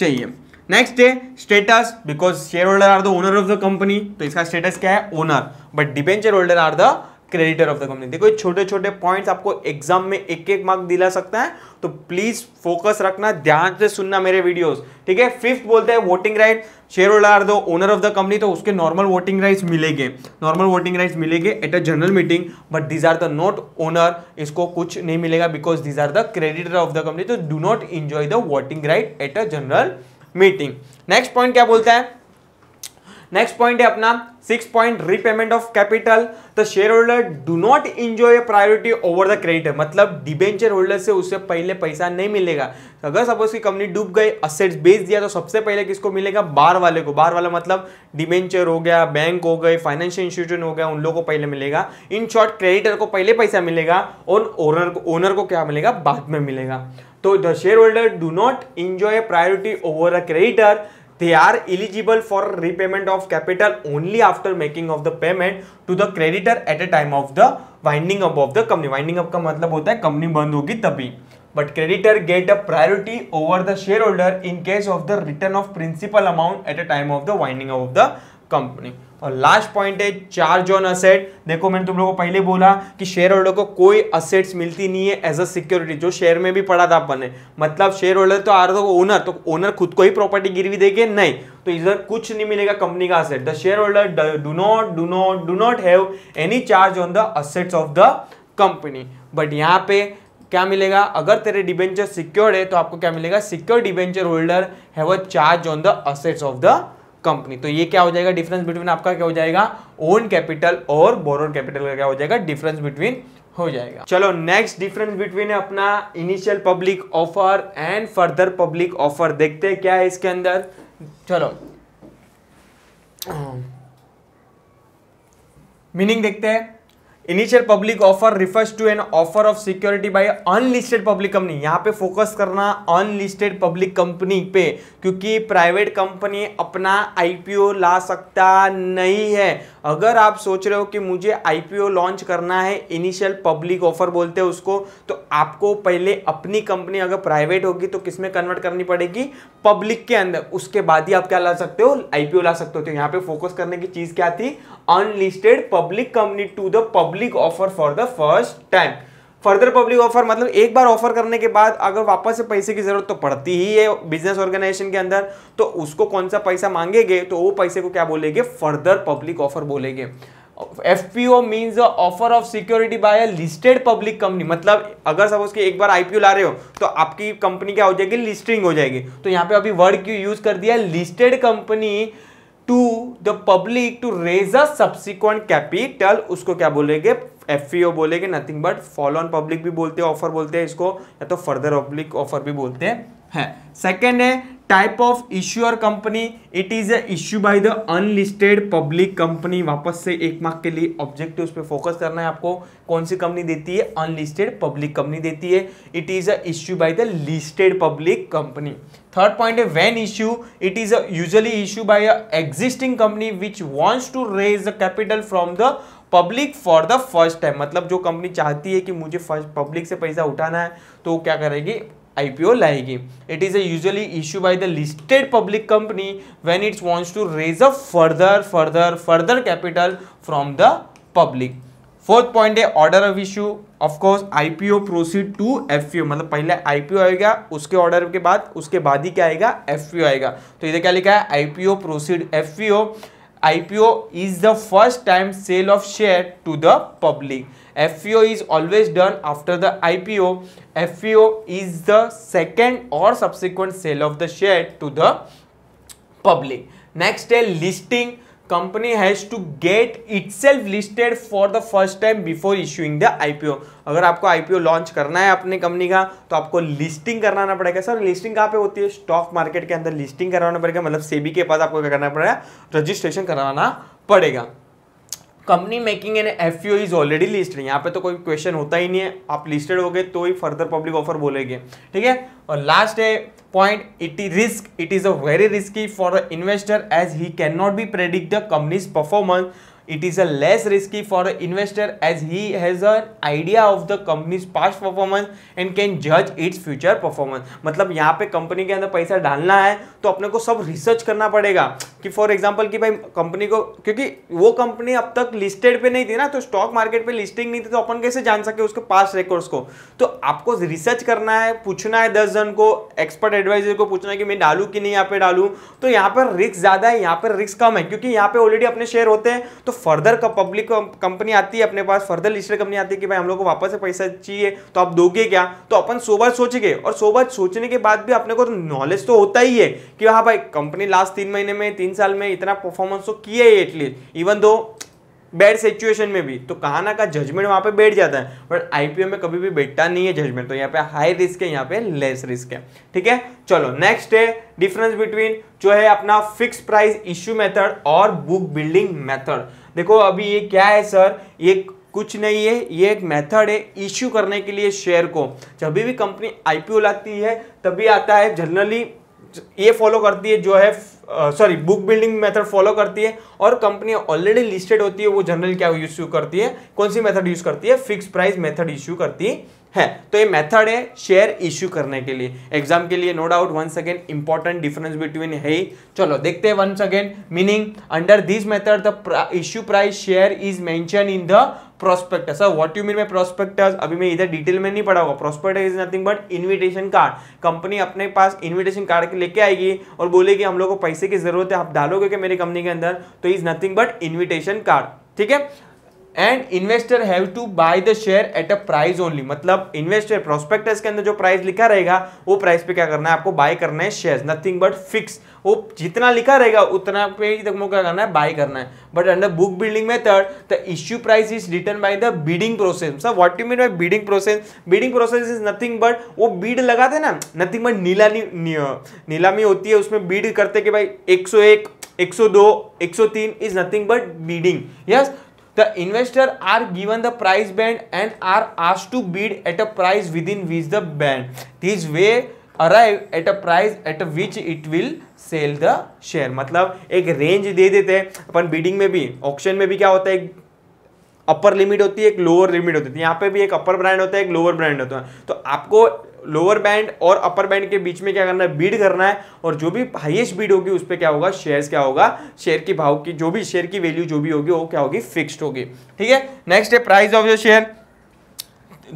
चाहिए नेक्स्ट है status because share holder are the owner of the company तो इसका स्टेटस क्या है owner but debenture holder are the creditor of the company देखो ये छोटे छोटे पॉइंट्स आपको एग्जाम में एक एक मार्क दिला सकता है तो प्लीज फोकस रखना ध्यान से सुनना मेरे वीडियोस ठीक है फिफ्थ बोलते हैं voting right share holder are the owner of the company तो उसके नॉर्मल वोटिंग राइट्स मिलेंगे नॉर्मल वोटिंग राइट्स मिलेंगे at a general meeting but these are the not owner इसको कुछ नहीं मिलेगा because these are the creditor of the company तो do not enjoy the voting right at a general meeting next point क्या बोलता है next point है अपना six point repayment of capital the share holder do not enjoy priority over the creditor मतलब debenture holder से उससे पहले पैसा नहीं मिलेगा तो अगर सपोज की कंपनी डूब गई असेट्स बेच दिया तो सबसे पहले किसको मिलेगा बार वाले को बार वाला मतलब डिबेंचर हो गया बैंक हो गए फाइनेंशियल इंस्टीट्यूशन हो गया उन लोगों को पहले मिलेगा इन शॉर्ट क्रेडिटर को पहले पैसा मिलेगा और ओनर को ओनर को क्या मिलेगा बाद में मिलेगा तो the share holder do not enjoy priority over a creditor they are eligible for repayment of capital only after making of the payment to the creditor at a time of the winding up of the company winding up का मतलब होता है company बंद होगी तभी but creditor get a priority over the shareholder in case of the return of principal amount at a time of the winding up of the company और last point है charge on asset देखो मैंने तुम लोगों को पहले बोला कि शेयर होल्डर को कोई असेट्स मिलती नहीं है एज अ सिक्योरिटी जो शेयर में भी पड़ा था अपने मतलब शेयर होल्डर तो आ रहा था ओनर तो ओनर खुद को ही प्रॉपर्टी गिरवी देंगे नहीं तो इधर कुछ नहीं मिलेगा कंपनी का asset the share holder do not do not do not have any charge on the assets of the company but यहाँ पे क्या मिलेगा अगर तेरे डिबेंचर सिक्योर्ड है तो आपको क्या मिलेगा secure debenture holder have a charge on the assets of the company तो ये क्या हो जाएगा डिफरेंस बिटवीन आपका क्या हो जाएगा ओन कैपिटल और बोरोड कैपिटल का क्या हो जाएगा डिफरेंस बिटवीन हो जाएगा चलो नेक्स्ट डिफरेंस बिटवीन अपना initial public offer and further public offer देखते हैं क्या है इसके अंदर चलो मीनिंग देखते हैं initial public offer refers to an offer of security by unlisted public company यहाँ पे फोकस करना अनलिस्टेड पब्लिक कंपनी पे क्योंकि प्राइवेट कंपनी अपना आईपीओ ला सकता नहीं है अगर आप सोच रहे हो कि मुझे आईपीओ लॉन्च करना है इनिशियल पब्लिक ऑफर बोलते हैं उसको तो आपको पहले अपनी कंपनी अगर प्राइवेट होगी तो किसमें कन्वर्ट करनी पड़ेगी पब्लिक के अंदर उसके बाद ही आप क्या ला सकते हो आईपीओ ला सकते हो तो यहाँ पे फोकस करने की चीज़ क्या थी unlisted public company to the public offer for the first time further public offer मतलब एक बार ऑफर करने के बाद अगर वापस से पैसे की जरूरत तो पड़ती ही है बिजनेस ऑर्गेनाइजेशन के अंदर तो उसको कौन सा पैसा मांगेंगे तो वो पैसे को क्या बोलेंगे फर्दर पब्लिक ऑफर बोलेंगे F P O means offer of security by listed public company मतलब अगर सपोज कि एक बार ओ ला रहे हो तो आपकी कंपनी क्या हो जाएगी लिस्टिंग हो जाएगी तो यहाँ पे अभी वर्ड क्यों यूज कर दिया listed company to the public to raise a subsequent capital उसको क्या बोलेंगे एफ e बोले कि nothing but follow on public भी बोलते हैं ऑफर बोलते हैं इसको या तो फर्दर पब्लिक ऑफर भी बोलते हैं सेकेंड है टाइप ऑफ और company it is a issue by the unlisted public company वापस से एक मार्क के लिए ऑब्जेक्टिव पे फोकस करना है आपको कौन सी कंपनी देती है अनलिस्टेड पब्लिक कंपनी देती है it is a issue by the listed public company third point है when issue it is usually issue by a existing company which wants to raise the capital from the public for the first time मतलब जो company चाहती है कि मुझे first public से पैसा उठाना है तो वो क्या करेगी आईपीओ लाएगी it is usually issue by the listed public company when its wants to raise a further further further capital from the public fourth point है order of issue of course IPO proceed to F U मतलब पहले IPO आएगा उसके order के बाद उसके बाद ही क्या आएगा एफ यू e आएगा तो इधर क्या लिखा है IPO proceed F U IPO is the first time sale of share to the public. FPO is always done after the IPO. FPO is the second or subsequent sale of the share to the public. Next is listing. Company has to get itself listed for the first time before issuing the IPO अगर आपको IPO launch करना है अपने company का तो आपको listing कराना पड़ेगा सर लिस्टिंग कहाँ पे होती है स्टॉक मार्केट के अंदर लिस्टिंग करवाना पड़ेगा मतलब सेबी के पास आपको क्या करना पड़ेगा रजिस्ट्रेशन कराना पड़ेगा company making an F U is already listed यहाँ पे तो कोई क्वेश्चन होता ही नहीं है आप लिस्टेड हो गए तो ही फर्दर पब्लिक ऑफर बोलेंगे ठीक है और लास्ट है point it is risk it is a very risky for a investor as he can not be predict the company's performance it is a less risky for a investor as he has a idea of the company's past performance and can जज its future performance मतलब यहाँ पे company के अंदर पैसा डालना है तो अपने को सब रिसर्च करना पड़ेगा कि फॉर एग्जाम्पल कि भाई कंपनी को क्योंकि वो कंपनी अब तक लिस्टेड पे नहीं थी ना तो स्टॉक मार्केट पे लिस्टिंग नहीं थी तो अपन कैसे जान सके उसके पास रिकॉर्ड्स को तो आपको रिसर्च करना है पूछना है दस जन को एक्सपर्ट एडवाइजर को पूछना है कि मैं डालू कि नहीं यहाँ पे डालू तो यहाँ पर रिस्क ज़्यादा है यहाँ पर रिस्क कम है क्योंकि यहाँ पे ऑलरेडी अपने शेयर होते हैं तो फर्दर का पब्लिक कंपनी आती है अपने पास फर्दर लिस्टेड कंपनी आती है कि भाई हम लोग को वापस से पैसा चाहिए तो आप दोगे क्या तो अपन सो बार सोचेंगे और सो बार सोचने के बाद भी अपने को तो नॉलेज तो होता ही है कि हाँ भाई कंपनी लास्ट तीन महीने में तीन साल में इतना परफॉर्मेंस तो किया ही at least even though bad situation में भी तो कहा ना कहा जजमेंट वहाँ पे बैठ जाता है बट आईपीओ में कभी भी बैठता नहीं है जजमेंट तो यहाँ पे हाई रिस्क है यहाँ पे लेस रिस्क है ठीक है चलो नेक्स्ट है डिफरेंस बिटवीन जो है अपना फिक्स प्राइस इश्यू मेथड और बुक बिल्डिंग मेथड देखो अभी ये क्या है सर ये कुछ नहीं है ये एक मेथड है इश्यू करने के लिए शेयर को जब भी कंपनी आईपीओ लाती है तभी आता है जनरली ये फॉलो करती है जो है sorry book building method follow करती है और कंपनी ऑलरेडी लिस्टेड होती है वो जनरल क्या इश्यू करती है कौन सी मेथड यूज करती है फिक्स प्राइस मेथड इश्यू करती है तो ये मेथड है शेयर इश्यू करने के लिए एग्जाम के लिए no doubt once again important difference between है चलो देखते हैं once again meaning under this method the issue price share is mention in the prospectus what you mean में प्रोस्पेक्टस अभी मैं इधर डिटेल में नहीं पढ़ा होगा is nothing but invitation card company अपने पास इनविटेशन कार्ड लेके आएगी और बोलेगी हम लोग को पैसे की जरूरत है आप डालोगे मेरी कंपनी के अंदर तो is nothing but invitation card ठीक है and investor have to buy the share at a price only मतलब इन्वेस्टर प्रोस्पेक्टस के अंदर जो प्राइस लिखा रहेगा वो प्राइस पे क्या करना है आपको बाय करना है शेयर्स नथिंग बट फिक्स वो जितना लिखा रहेगा उतना पे ही तक क्या करना है बाय करना है but under book building method the issue price is return by the bidding process sir what you mean by bidding process bidding process is nothing but वो बीड लगाते ना नथिंग बट नीलामी नीलामी होती है उसमें बीड करते कि भाई 101 102, 103 is nothing but bidding yes the investor are given the price band and are asked to bid at a price within which the band this way arrive at a price at which it will sell the share मतलब एक range दे देते हैं अपन bidding में भी option में भी क्या होता है अपर लिमिट होती है एक लोअर लिमिट होती है तो यहाँ पे भी एक अपर ब्रांड होता है एक लोअर ब्रांड होता है तो आपको लोअर बैंड और अपर बैंड के बीच में क्या करना है बीड करना है और जो भी हाईएस्ट बीड होगी उस पर क्या होगा शेयर्स क्या होगा शेयर की भाव की जो भी शेयर की वैल्यू जो भी होगी वो क्या होगी फिक्स्ड होगी ठीक है नेक्स्ट है price of your share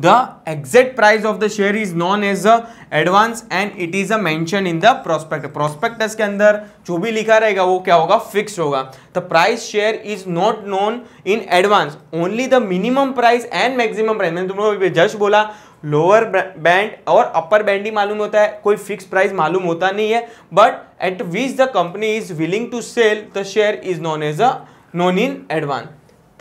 the price of the share is known as as advance and it is a mention in the prospect prospectus के अंदर जो भी लिखा रहेगा वो क्या होगा फिक्स होगा the price share is not known in advance only the minimum price and maximum price मैंने तुम लोग जस्ट बोला लोअर बैंड और अपर बैंड ही मालूम होता है कोई फिक्स प्राइस मालूम होता नहीं है but at which the company is willing to sell the share is known as a known in advance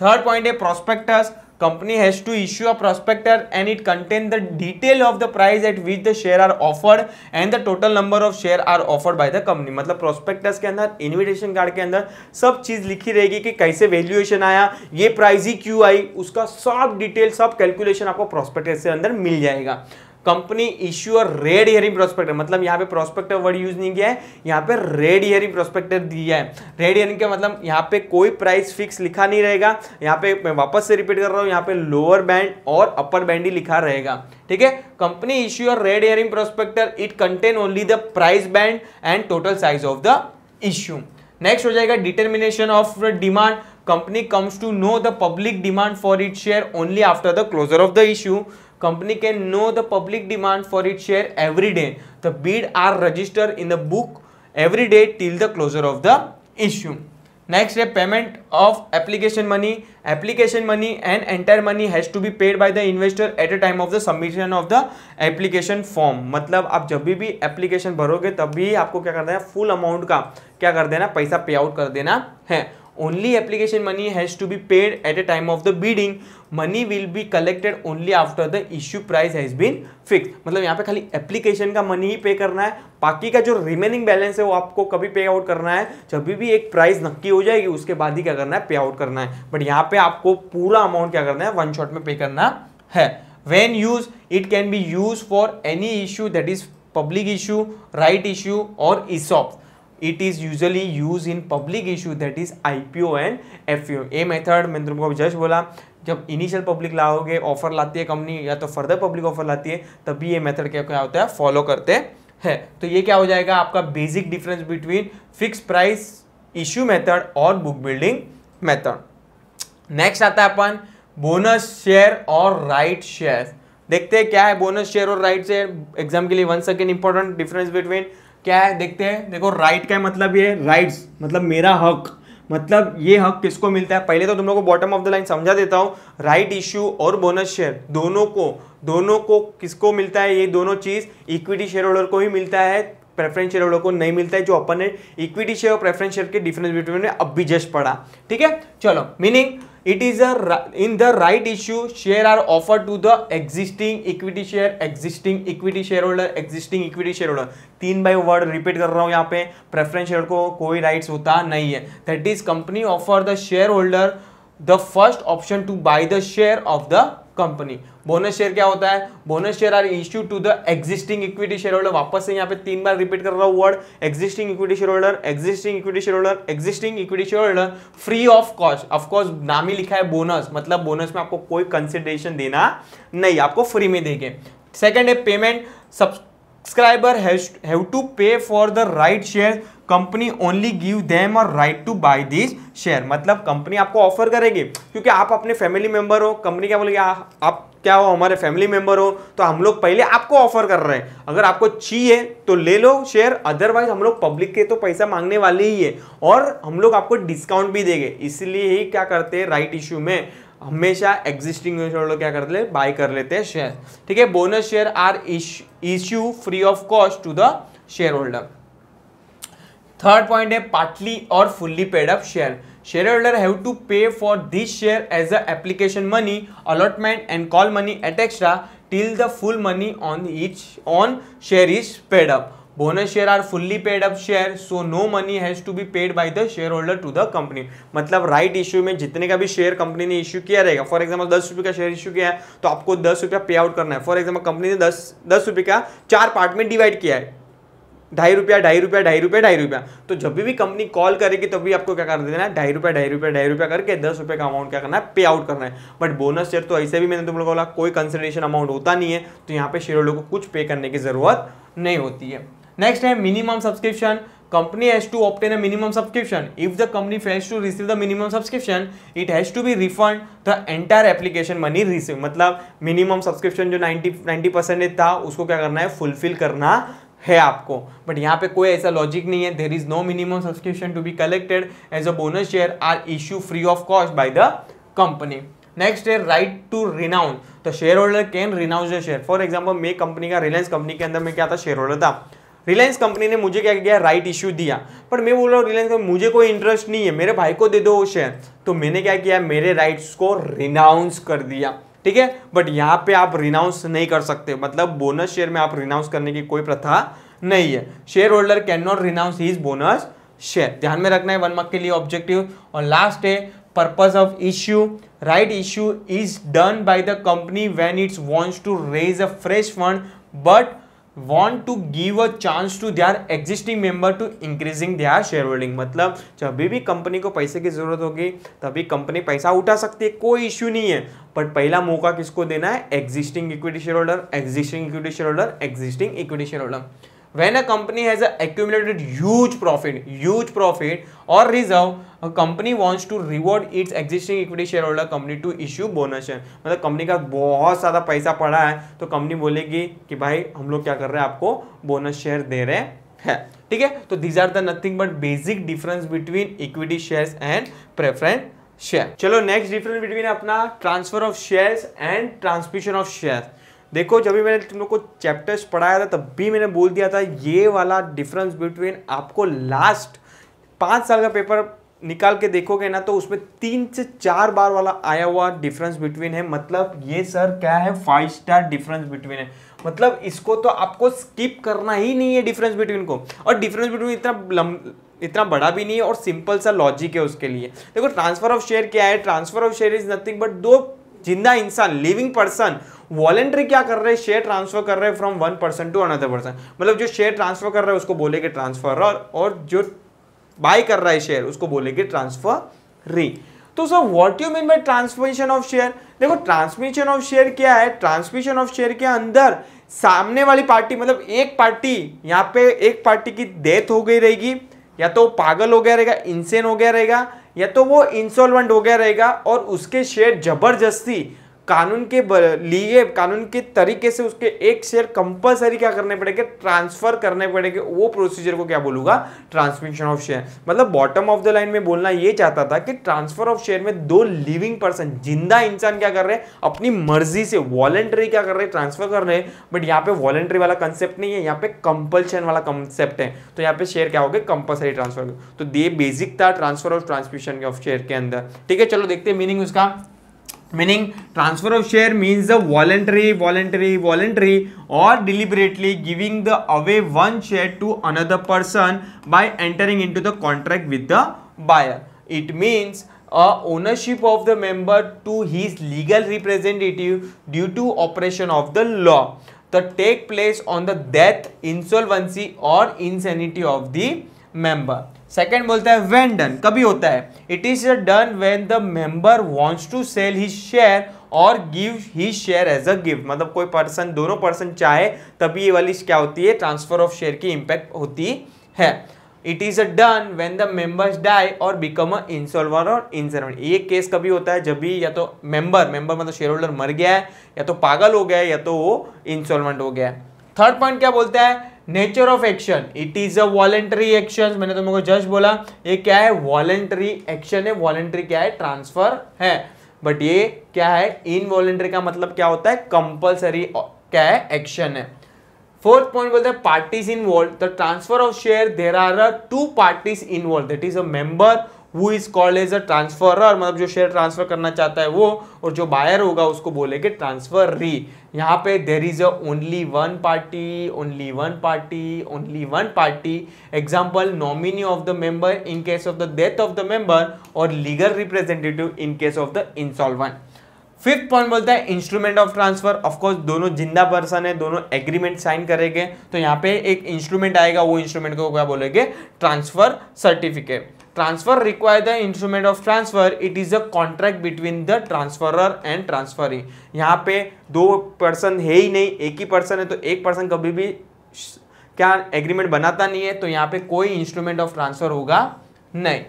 third point है prospectus company has to issue a prospector and it contain the detail of the price at which the share are offered and the total number of share are offered by the company मतलब prospectors के अंदर invitation card के अंदर सब चीज लिखी रहेगी कि कैसे वैल्यूएशन आया ये प्राइस ही क्यों आई उसका सब डिटेल सब कैलकुलेशन आपको प्रोस्पेक्टर्स के अंदर मिल जाएगा कंपनी इश्यू और रेड हियरिंग प्रोस्पेक्ट मतलब यहाँ पे प्रोस्पेक्टिव वर्ड यूज नहीं किया है यहाँ पे रेड हियरिंग प्रोस्पेक्टर दिया है रेड हियरिंग का मतलब यहाँ पे कोई प्राइस फिक्स लिखा नहीं रहेगा यहाँ पे मैं वापस से रिपीट कर रहा हूँ यहाँ पे लोअर बैंड और अपर बैंड ही लिखा रहेगा ठीक है कंपनी इश्यू और red herring prospector it contain only the price band and total size of the issue next हो जाएगा determination of demand company comes to know the public demand for it share only after the closure of the issue company can know the public demand for it share every day the bid are register in the book every day till the closure of the issue next है payment of application money application money and entire money has to be paid by the investor at a time of the submission of the application form मतलब आप जब भी भी application भरोगे तब भी आपको क्या कर देना फुल अमाउंट का क्या कर देना पैसा पे आउट कर देना है only application money has to be paid at a time of the bidding money will be collected only after the issue price has been fix मतलब यहाँ पे खाली एप्लीकेशन का मनी ही पे करना है बाकी का जो रिमेनिंग बैलेंस है वो आपको कभी पे आउट करना है जब भी एक प्राइस नक्की हो जाएगी उसके बाद ही क्या करना है पे आउट करना है बट यहाँ पे आपको पूरा अमाउंट क्या करना है वन शॉट में पे करना है when use it can be use for any issue that is public issue right issue और ESOPs it is usually use in public issue that is I P O and F U a method मैंने तुमको just बोला जब initial public लाओगे offer लाती है company या तो फर्दर पब्लिक ऑफर लाती है तभी ये मेथड क्या क्या होता है फॉलो करते हैं तो ये क्या हो जाएगा आपका basic difference between fix price issue method और बुक बिल्डिंग मेथड नेक्स्ट आता है अपन बोनस शेयर और राइट शेयर देखते हैं क्या है बोनस शेयर और राइट शेयर एग्जाम के लिए one second important difference between क्या है देखते हैं देखो राइट का मतलब ये राइट्स मतलब मेरा हक मतलब ये हक किसको मिलता है पहले तो तुम लोग को बॉटम ऑफ द लाइन समझा देता हूँ राइट इश्यू और बोनस शेयर दोनों को दोनों को किसको मिलता है ये दोनों चीज़ इक्विटी शेयर होल्डर को ही मिलता है प्रेफरेंस शेयर वालों को नहीं मिलता है जो अपन ने इक्विटी शेयर और प्रेफरेंस शेयर के डिफरेंस बिटवीन में अब भी जस्ट पढ़ा ठीक है चलो meaning it is a in the right issue share are offer to the existing equity share existing equity share holder existing equity share holder तीन बाई वर्ड रिपीट कर रहा हूँ यहाँ पे प्रेफरेंस शेयर को कोई राइट्स होता नहीं है that is company offer the share holder the first option to buy the share of the company bonus share क्या होता है bonus share are issue to the existing equity share holder वापस से यहाँ पे तीन बार रिपीट कर रहा हूँ word existing equity share holder existing equity share holder existing equity share holder free of cost of course नाम ही लिखा है बोनस मतलब बोनस में आपको कोई कंसिडरेशन देना नहीं आपको फ्री में देंगे सेकेंड है payment subscriber have to pay for the right share company only give them और right to buy this share मतलब कंपनी आपको ऑफर करेगी क्योंकि आप अपने फैमिली मेंबर हो कंपनी क्या बोलेगी आप क्या हो हमारे फैमिली मेंबर हो तो हम लोग पहले आपको ऑफर कर रहे हैं अगर आपको चाहिए तो ले लो शेयर अदरवाइज हम लोग पब्लिक के तो पैसा मांगने वाले ही है और हम लोग आपको डिस्काउंट भी देंगे इसलिए ही क्या करते हैं राइट इश्यू में हमेशा एग्जिस्टिंग लोग क्या करते हैं बाय कर लेते हैं शेयर ठीक है bonus share are issue free of cost to the share holder third point है पार्टली और fully paid up share share holder have to pay for this share as a application money allotment and call money at extra till the full money on each on share is paid up bonus share are fully paid up share so no money has to be paid by the share holder to the company मतलब right right issue में जितने का भी share company ने issue किया रहेगा for example दस रुपये का शेयर इश्यू किया है तो आपको दस रुपया पे आउट करना है फॉर एग्जाम्पल कंपनी ने दस दस रुपये का चार पार्ट में डिवाइड किया है ढाई रुपया ढाई रुपया ढाई रुपया ढाई रुपया तो जब भी कंपनी कॉल करेगी तभी तो आपको क्या कर देना है ढाई रुपया ढाई रुपया ढाई रुपया करके दस रुपये का अमाउंट क्या करना है पे आउट करना है बट बोनस शेयर तो ऐसे भी मैंने तुम लोगों को बोला कोई कंसिडरेशन अमाउंट होता नहीं है तो यहाँ पे शेयर लोगों को कुछ पे करने की ज़रूरत नहीं होती है नेक्स्ट है minimum subscription company has to obtain a minimum subscription if the company fails to receive the minimum subscription it has to be refund the entire application money receive मतलब मिनिमम सब्सक्रिप्शन जो 90 90 percentage था उसको क्या करना है fulfil करना है आपको बट यहाँ पे कोई ऐसा लॉजिक नहीं है there is no minimum subscription to be collected as a bonus share are issue free of cost by the company next है राइट टू रिनाउन तो share holder can renounce the share for example may company का Reliance company के अंदर में क्या था share holder था Reliance company ने मुझे क्या किया राइट इश्यू दिया पर मैं बोल रहा हूँ रिलायंस मुझे कोई इंटरेस्ट नहीं है मेरे भाई को दे दो वो शेयर तो मैंने क्या किया मेरे राइट्स को रिनाउंस कर दिया ठीक है बट यहाँ पे आप रिनाउंस नहीं कर सकते मतलब बोनस शेयर में आप रिनाउंस करने की कोई प्रथा नहीं है share holder can not renounce his bonus share ध्यान में रखना है वन मार्क के लिए ऑब्जेक्टिव और लास्ट है purpose of issue right issue is done by the company when its wants to raise a fresh fund but want to give a chance to to their member to increasing increasing share holding मतलब जब भी company को पैसे की जरूरत होगी तभी company पैसा उठा सकती है कोई इश्यू नहीं है बट पहला मौका किसको देना है existing equity share holder existing equity share holder existing equity share holder when a company has accumulated huge profit huge profit और reserve company wants to reward its existing equity share holder company to issue bonus मतलब company का बहुत ज़्यादा पैसा पड़ा है तो company बोलेगी कि भाई हम लोग क्या कर रहे हैं आपको बोनस शेयर दे रहे हैं ठीक है तो these are the nothing but basic difference between equity shares and preference share चलो नेक्स्ट डिफरेंस बिटवीन अपना transfer of shares and transmission of shares देखो जब भी मैंने तुम लोग को चैप्टर्स पढ़ाया था तब भी मैंने बोल दिया था ये वाला डिफरेंस बिटवीन आपको लास्ट पाँच साल का पेपर निकाल के देखोगे ना तो उसमें तीन से चार बार वाला आया हुआ डिफरेंस बिटवीन है मतलब ये सर क्या है फाइव स्टार डिफरेंस बिटवीन है मतलब इसको तो आपको स्किप करना ही नहीं है डिफरेंस बिटवीन को और डिफरेंस बिटवीन इतना लम इतना बड़ा भी नहीं है और सिंपल सा लॉजिक है उसके लिए देखो ट्रांसफर ऑफ शेयर क्या है transfer of share is nothing but दो जिंदा इंसान लिविंग पर्सन वॉलेंट्री क्या कर रहे हैं शेयर ट्रांसफर कर रहे हैं from one person to another person मतलब जो शेयर ट्रांसफर कर रहा है उसको बोलेगे ट्रांसफर और, और जो बाय कर रहा है शेयर उसको बोलेगे ट्रांसफर री तो sir what you mean by transmission of share देखो ट्रांसमिशन ऑफ शेयर क्या है ट्रांसमिशन ऑफ शेयर के अंदर सामने वाली पार्टी मतलब एक पार्टी यहाँ पे एक पार्टी की डेथ हो गई रहेगी या तो पागल हो गया रहेगा इंसेन हो गया रहेगा या तो वो इंसॉल्वेंट हो गया रहेगा और उसके शेयर जबरदस्ती कानून के लिए कानून के तरीके से उसके एक शेयर कंपलसरी क्या करने पड़ेंगे ट्रांसफर करने पड़ेंगे वो प्रोसीजर को क्या बोलूंगा ट्रांसमिशन ऑफ शेयर मतलब बॉटम ऑफ द लाइन में बोलना ये चाहता था कि ट्रांसफर ऑफ शेयर में दो लिविंग पर्सन जिंदा इंसान क्या कर रहे हैं अपनी मर्जी से वॉलेंट्री क्या कर रहे हैं ट्रांसफर कर रहे हैं बट यहाँ पे वॉलेंट्री वाला कंसेप्ट नहीं है यहाँ पे कंपल्शन वाला कंसेप्ट है तो यहाँ पे शेयर क्या हो गया कंपल्सरी ट्रांसफर तो दे बेसिक था transfer of transmission of share के अंदर ठीक है चलो देखते हैं मीनिंग उसका meaning transfer of share means the voluntary voluntary voluntary or deliberately giving the away one share to another person by entering into the contract with the buyer it means uh, ownership of the member to his legal representative due to operation of the law that take place on the death insolvency or insanity of the member second बोलता है when done कभी होता है it is done when the member wants to sell he share और give he share as a gift मतलब कोई person दोनों person चाहे तभी ये वाली क्या होती है ट्रांसफर ऑफ शेयर की इम्पैक्ट होती है it is a done when the members die और बिकम अ इंसॉल्वर और इंसॉल्वेंट ये केस कभी होता है जब भी या तो मेंबर मेंबर मतलब शेयर होल्डर मर गया है या तो पागल हो गया है या तो वो इंसॉल्वेंट हो गया है थर्ड पॉइंट क्या बोलता है nature of action it is a voluntary action मैंने तुमको तो जस्ट बोला ये क्या है वॉलेंट्री एक्शन है वॉलेंट्री क्या है ट्रांसफर है बट ये क्या है इनवॉलेंट्री का मतलब क्या होता है कंपल्सरी क्या है एक्शन है फोर्थ पॉइंट बोलते हैं parties involve the transfer of share there are two parties involve that is a member वो is called as a transferor मतलब जो शेयर ट्रांसफर करना चाहता है वो और जो बायर होगा उसको बोलेंगे ट्रांसफर री यहाँ पे there is a only one party only one party only one party example nominee of the member in case of the death of the member और legal representative in case of the insolvent fifth point बोलता है instrument of transfer of course दोनों जिंदा person है दोनों agreement sign करेंगे तो यहाँ पे एक इंस्ट्रूमेंट आएगा वो इंस्ट्रूमेंट को क्या बोलेंगे transfer certificate transfer require the instrument of transfer it is a contract between the transferer and transferee यहाँ पे दो पर्सन है ही नहीं एक ही पर्सन है तो एक पर्सन कभी भी क्या एग्रीमेंट बनाता नहीं है तो यहाँ पे कोई इंस्ट्रूमेंट ऑफ ट्रांसफर होगा नहीं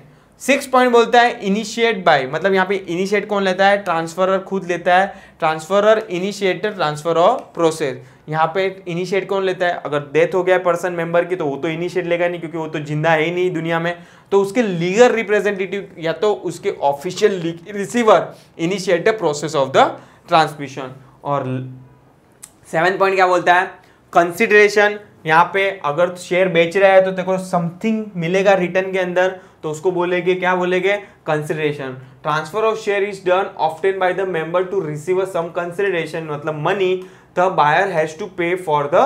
सिक्स पॉइंट बोलता है इनिशिएट बाय मतलब यहाँ पे इनिशिएट कौन लेता है ट्रांसफरर खुद लेता है transferor initiator transfer of process यहाँ पे इनिशिएट कौन लेता है अगर डेथ हो गया पर्सन मेंबर की तो वो तो इनिशिएट लेगा नहीं क्योंकि वो तो जिंदा है ही नहीं दुनिया में तो उसके लीगल रिप्रेजेंटेटिव या तो उसके official receiver initiate process of the transmission और सेवन पॉइंट क्या बोलता है कंसिडरेशन यहाँ पे अगर शेयर बेच रहा है तो देखो समथिंग मिलेगा रिटर्न के अंदर तो उसको बोलेंगे क्या बोलेंगे consideration transfer of share is done often by the member to receive some consideration मतलब money the buyer has to pay for the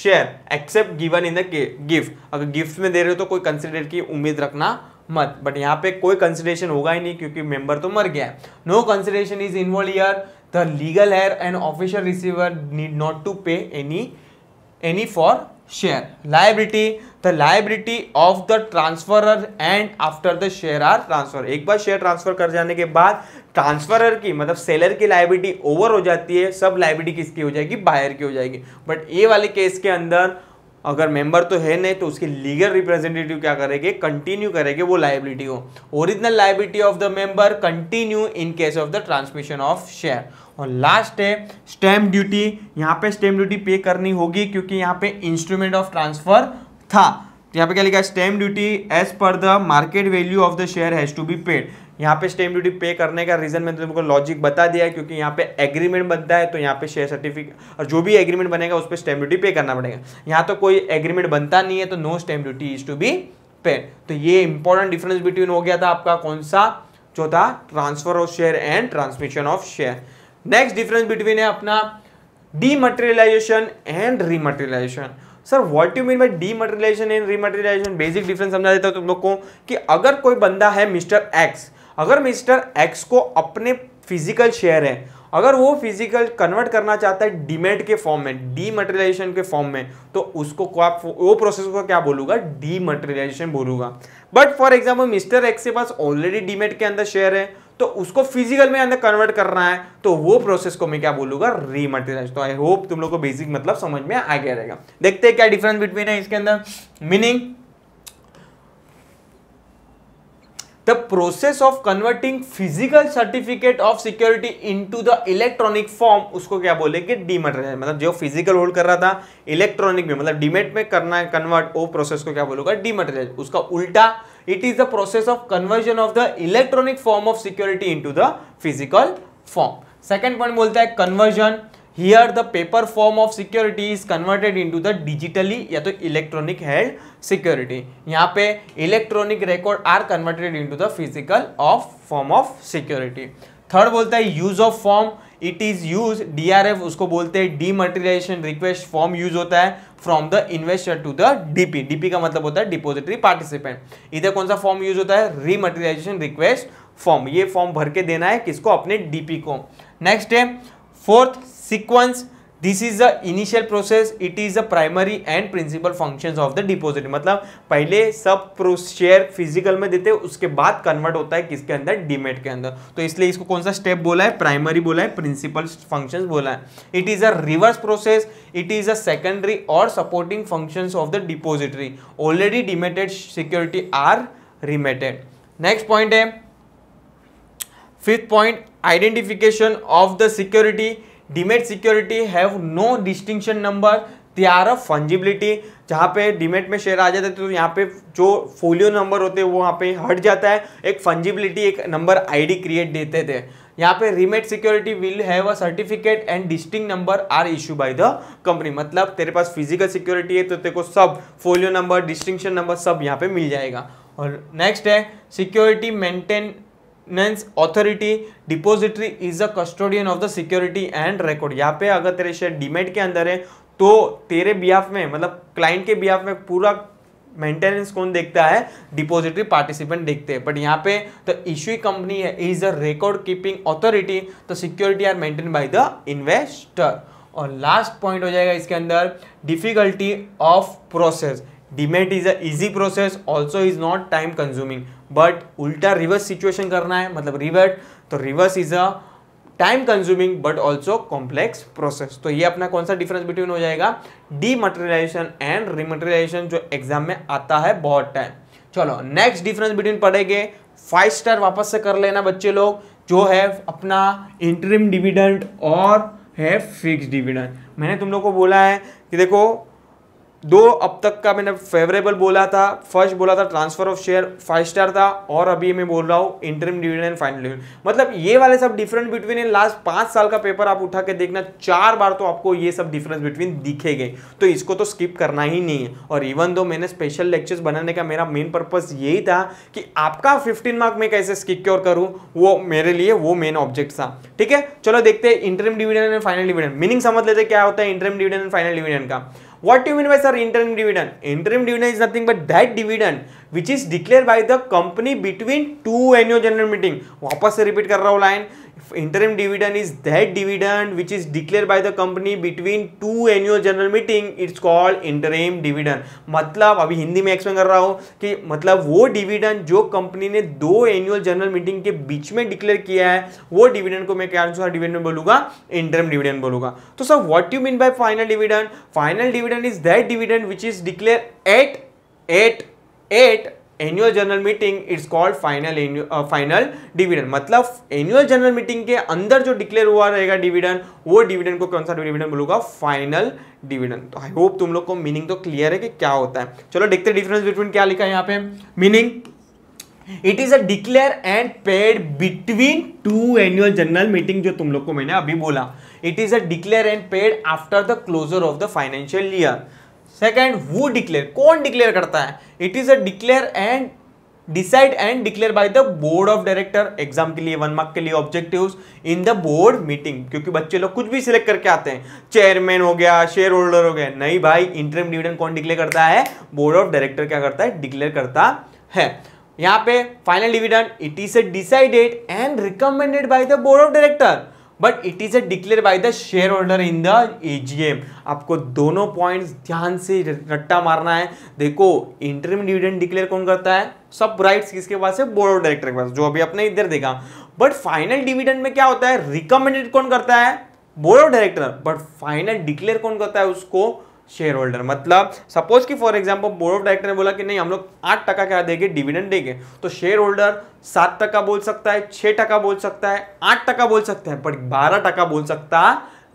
share except given in the gift. अगर गिफ्ट में दे रहे हो तो कोई कंसिडर की उम्मीद रखना मत बट यहाँ पे कोई कंसिडरेशन होगा ही नहीं क्योंकि मेंबर तो मर गया है no consideration is involve here the legal heir and official receiver need not to pay any any for share liability the liability of the transfer and after the share are transfer एक बार share transfer कर जाने के बाद transferor की मतलब seller की liability over हो जाती है सब लाइबिलिटी किसकी हो जाएगी बायर की हो जाएगी बट ए वाले केस के अंदर अगर मेंबर तो है नहीं तो उसके लीगल रिप्रेजेंटेटिव क्या करेंगे कंटिन्यू करेंगे वो लाइबिलिटी हो original liability of the member continue in case of the transmission of share और लास्ट है स्टैम्प ड्यूटी यहाँ पे स्टैम्प ड्यूटी पे करनी होगी क्योंकि यहाँ पे इंस्ट्रूमेंट ऑफ ट्रांसफर था यहाँ पे क्या लिखा है stamp duty as per the market value of the share has to be paid यहाँ पे स्टेम ड्यूटी पे करने का रीज़न मैंने तुमको लॉजिक बता दिया है क्योंकि यहाँ पे एग्रीमेंट बनता है तो यहाँ पे शेयर सर्टिफिकेट और जो भी एग्रीमेंट बनेगा उस पर स्टेम ड्यूटी पे करना पड़ेगा यहाँ तो कोई एग्रीमेंट बनता नहीं है तो no stamp duty is to be pay तो ये इंपॉर्टेंट डिफरेंस बिटवीन हो गया था आपका कौन सा जो था transfer of share and transmission of share next difference between है अपना dematerialisation and rematerialisation sir what you mean by dematerialisation and rematerialisation basic difference समझा देता हूँ तुम लोग को कि अगर कोई बंदा है मिस्टर एक्स अगर मिस्टर एक्स को अपने फिजिकल शेयर है अगर वो फिजिकल कन्वर्ट करना चाहता है डीमेट के फॉर्म में डीमटेरियलाइजेशन के फॉर्म में तो उसको आप वो प्रोसेस को क्या बोलूंगा डीमटेरियलाइजेशन बोलूंगा but for example mister X के पास ऑलरेडी डीमेट के अंदर शेयर है तो उसको फिजिकल में अंदर कन्वर्ट करना है तो वो प्रोसेस को मैं क्या बोलूंगा रीमटेरियलाइज तो आई होप तुम लोग को बेसिक मतलब समझ में आ गया रहेगा देखते हैं क्या डिफरेंस बिटवीन है इसके अंदर meaning the process of converting physical certificate of security into the electronic form उसको क्या बोलेंगे डीमेट मतलब जो फिजिकल होल्ड कर रहा था इलेक्ट्रॉनिक में मतलब डीमेट में करना है कन्वर्ट वो प्रोसेस को क्या बोलोगा डीमेटराइज उसका उल्टा it is the process of conversion of the electronic form of security to the physical form second point बोलता है conversion here the paper form of security is converted into the digitally या तो electronic held security यहाँ पे electronic record are converted into the physical of form of security third बोलता है use of form it is use F उसको बोलते हैं dematerialisation request form use होता है from the investor to the DP DP का मतलब होता है डिपोजिटरी पार्टिसिपेंट इधर कौन सा फॉर्म यूज होता है रीमटेरियलाइजेशन रिक्वेस्ट फॉर्म ये फॉर्म भर के देना है किसको अपने डीपी को नेक्स्ट है fourth sequence this is the initial process it is the primary and principal functions of the deposit मतलब पहले सब शेयर फिजिकल में देते हैं उसके बाद कन्वर्ट होता है किसके अंदर डीमेट के अंदर तो इसलिए इसको कौन सा स्टेप बोला है प्राइमरी बोला है प्रिंसिपल फंक्शंस बोला है it is a reverse process it is a secondary और supporting functions of the depository already demated security are remated next point है fifth point identification of the security demat security have no distinction number they are a fungibility जहाँ पे demat में share आ जाते हैं तो यहाँ पे जो फोलियो नंबर होते हैं वो वहाँ पे हट जाता है एक फंजिबिलिटी एक नंबर आईडी क्रिएट देते थे यहाँ पे remat security will have a certificate and distinct number are issue by the company मतलब तेरे पास फिजिकल सिक्योरिटी है तो तेरे को सब फोलियो नंबर डिस्टिंक्शन नंबर सब यहाँ पे मिल जाएगा और नेक्स्ट है security maintain means authority depository is the custodian of the security and record यहाँ पे अगर तेरे शेयर डीमेट के अंदर है तो तेरे बिहाफ में मतलब क्लाइंट के बिहाफ में पूरा मेंटेनेंस कौन देखता है डिपोजिटरी पार्टिसिपेंट देखते हैं बट यहाँ पे द इश्यू कंपनी है is a record keeping authority तो security are maintain by the investor और लास्ट पॉइंट हो जाएगा इसके अंदर difficulty of process demat is a easy process also is not time consuming but उल्टा रिवर्स सिचुएशन करना है मतलब रिवर्ट तो reverse is a time consuming but also complex process तो ये अपना कौन सा डिफरेंस बिटवीन हो जाएगा डीमटेरियलाइजेशन एंड रिमटेरियलाइजेशन जो एग्जाम में आता है बहुत टाइम चलो नेक्स्ट डिफरेंस बिटवीन पढ़ेंगे फाइव स्टार वापस से कर लेना बच्चे लोग जो है अपना इंटरिम डिविडेंड और है फिक्स डिविडेंड मैंने तुम लोग को बोला है कि देखो दो अब तक का मैंने फेवरेबल बोला था फर्स्ट बोला था transfer of share five star था और अभी मैं बोल रहा हूँ interim dividend and final dividend मतलब ये वाले सब डिफरेंस बिटवीन इन लास्ट पांच साल का पेपर आप उठा के देखना चार बार तो आपको ये सब डिफरेंस बिटवीन दिखे गए तो इसको तो स्किप करना ही नहीं है और इवन दो मैंने स्पेशल लेक्चर्स बनाने का मेरा मेन पर्पज़ यही था कि आपका फिफ्टीन मार्क में कैसे सिक्योर करूँ वो मेरे लिए वो मेन ऑब्जेक्ट था ठीक है चलो देखते हैं interim dividend and final dividend meaning समझ लेते क्या होता है interim dividend and final dividend का What do you mean by sir interim dividend? Interim dividend is nothing but that dividend which is declare by the company between two annual general meeting वापस से repeat कर रहा हूँ line interim dividend is that dividend which is declare by the company between two annual general meeting it's called interim dividend मतलब अभी हिंदी में explain कर रहा हूँ कि मतलब वो डिविडेंड जो कंपनी ने दो एन्यूअल जनरल मीटिंग के बीच में डिक्लेयर किया है वो डिविडेंड को मैं क्या आंसर डिविडेंड बोलूंगा इंटरम डिविडेंड बोलूंगा तो sir what you mean by final dividend final dividend is that dividend which is declare at at at annual general meeting it's called final final dividend मतलब annual general meeting के अंदर जो declare हुआ रहेगा dividend वो dividend को कौन सा डिविडन बोलूंगा फाइनल डिविडन तो आई होप तुम लोग को मीनिंग तो क्लियर है कि क्या होता है चलो देखते हैं डिफरेंस बिटवीन क्या लिखा है यहाँ पे meaning it is a declare and paid between two annual general meeting जो तुम लोग को मैंने अभी बोला it is a declare and paid after the closure of the financial year second वो डिक्लेयर कौन डिक्लेयर करता है it is a declare and decide and declare by the board of director exam के लिए वन मार्क के लिए objectives in the board meeting क्योंकि बच्चे लोग कुछ भी सिलेक्ट करके आते हैं चेयरमैन हो गया शेयर होल्डर हो गया नहीं भाई इंटरम डिविडेंड कौन डिक्लेयर करता है बोर्ड ऑफ डायरेक्टर क्या करता है डिक्लेयर करता है यहाँ पे final dividend it is a decided and recommended by the board of director but it is a declare by the share holder in the AGM आपको दोनों पॉइंट्स ध्यान से रट्टा मारना है देखो इंटरम डिविडेंड डिक्लेयर कौन करता है सब राइट्स किसके पास है बोर्ड ऑफ डायरेक्टर के पास जो अभी आपने इधर देखा बट फाइनल डिविडेंड में क्या होता है रिकमेंडेड कौन करता है board of director but final declare कौन करता है उसको शेयर होल्डर मतलब सपोज कि for example board of director ने बोला कि नहीं हम लोग आठ टका क्या देंगे डिविडेंड देंगे तो शेयर होल्डर सात टका बोल सकता है छः टका बोल सकता है आठ टका बोल सकता है पर बारह टका बोल सकता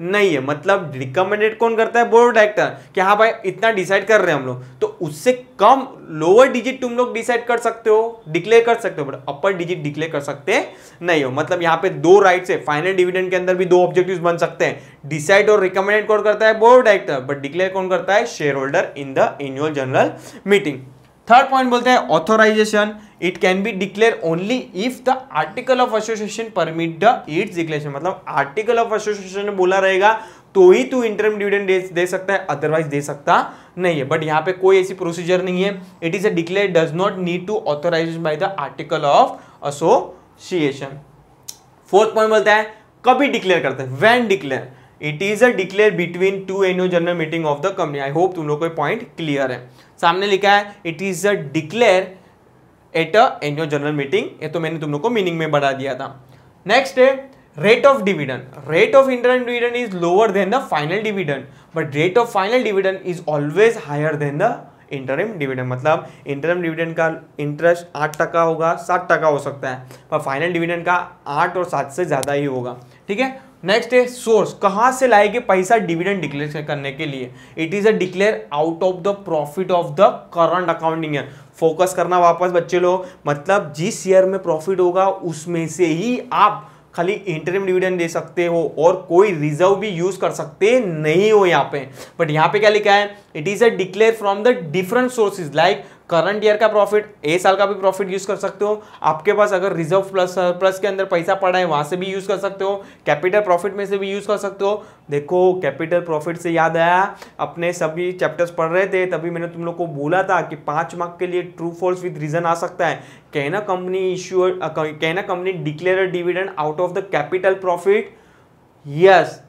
नहीं है मतलब रिकमेंडेड कौन करता है बोर्ड डायरेक्टर कि हाँ भाई इतना डिसाइड कर रहे हैं हम लोग तो उससे कम लोअर डिजिट तुम लोग डिसाइड कर सकते हो डिक्लेयर कर सकते हो बट अपर डिजिट डिक्लेयर कर सकते नहीं हो मतलब यहाँ पे दो राइट है फाइनल डिविडेंड के अंदर भी दो ऑब्जेक्टिव बन सकते हैं डिसाइड और रिकमेंडेड कौन करता है बोर्ड डायरेक्टर बट डिक्लेयर कौन करता है share holder in the annual general meeting third point बोलते हैं authorisation it can be declare only if the article of association permit the its declaration मतलब आर्टिकल ऑफ एसोसिएशन में बोला रहेगा तो ही तू इंटरम डिविडेंड दे, सकता है अदरवाइज दे सकता नहीं है बट यहाँ पे कोई ऐसी प्रोसीजर नहीं है it is a declare does not need to authorise by the article of association fourth point बोलता है कभी डिक्लेयर करते हैं when declare it is a declare between two annual general meeting of the company I hope तुम लोग को point clear है सामने लिखा है it is a declare at a annual general meeting ये तो मैंने तुम लोग को मीनिंग में बढ़ा दिया था नेक्स्ट है rate of dividend rate of interim dividend is lower than the final dividend but rate of final dividend is always higher than the interim dividend मतलब इंटरम डिविडेंड का इंटरेस्ट आठ टका होगा सात टका हो सकता है पर फाइनल डिविडेंड का आठ और सात से ज़्यादा ही होगा ठीक है नेक्स्ट है सोर्स कहाँ से लाएंगे पैसा डिविडेंड डिक्लेयर करने के लिए it is a declare out of the profit of the current accounting year focus करना वापस बच्चे लोग मतलब जिस ईयर में प्रॉफिट होगा उसमें से ही आप खाली इंटरम डिविडेंड दे सकते हो और कोई रिजर्व भी यूज कर सकते नहीं हो यहाँ पे बट यहाँ पे क्या लिखा है it is a declare from the different sources like current year का प्रॉफिट ए साल का भी प्रॉफिट यूज कर सकते हो आपके पास अगर रिजर्व प्लस प्लस के अंदर पैसा पड़ा है वहां से भी यूज कर सकते हो कैपिटल प्रॉफिट में से भी यूज कर सकते हो देखो कैपिटल प्रॉफिट से याद आया अपने सभी चैप्टर्स पढ़ रहे थे तभी मैंने तुम लोग को बोला था कि पांच मार्क के लिए ट्रू फॉल्स विद रीजन आ सकता है कहना कंपनी इश्यूअर कहना company declare dividend out of the capital profit yes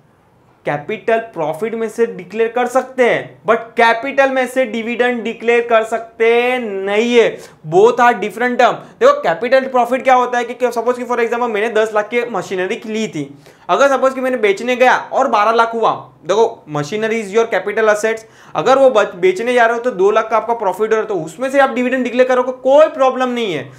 capital profit में से डिक्लेयर कर सकते हैं बट कैपिटल में से डिविडेंड डिक्लेयर कर सकते नहीं है बोथ आर डिफरेंट टर्म देखो कैपिटल प्रॉफिट क्या होता है कि सपोज कि फॉर एग्जांपल मैंने 10 लाख की मशीनरी ली थी अगर सपोज कि मैंने बेचने गया और 12 लाख हुआ देखो machinery is your capital assets अगर वो बेचने जा रहे हो तो दो लाख का आपका प्रॉफिट हो रहा है तो उसमें से आप डिविडेंड डिक्लेयर करोगे कोई प्रॉब्लम नहीं है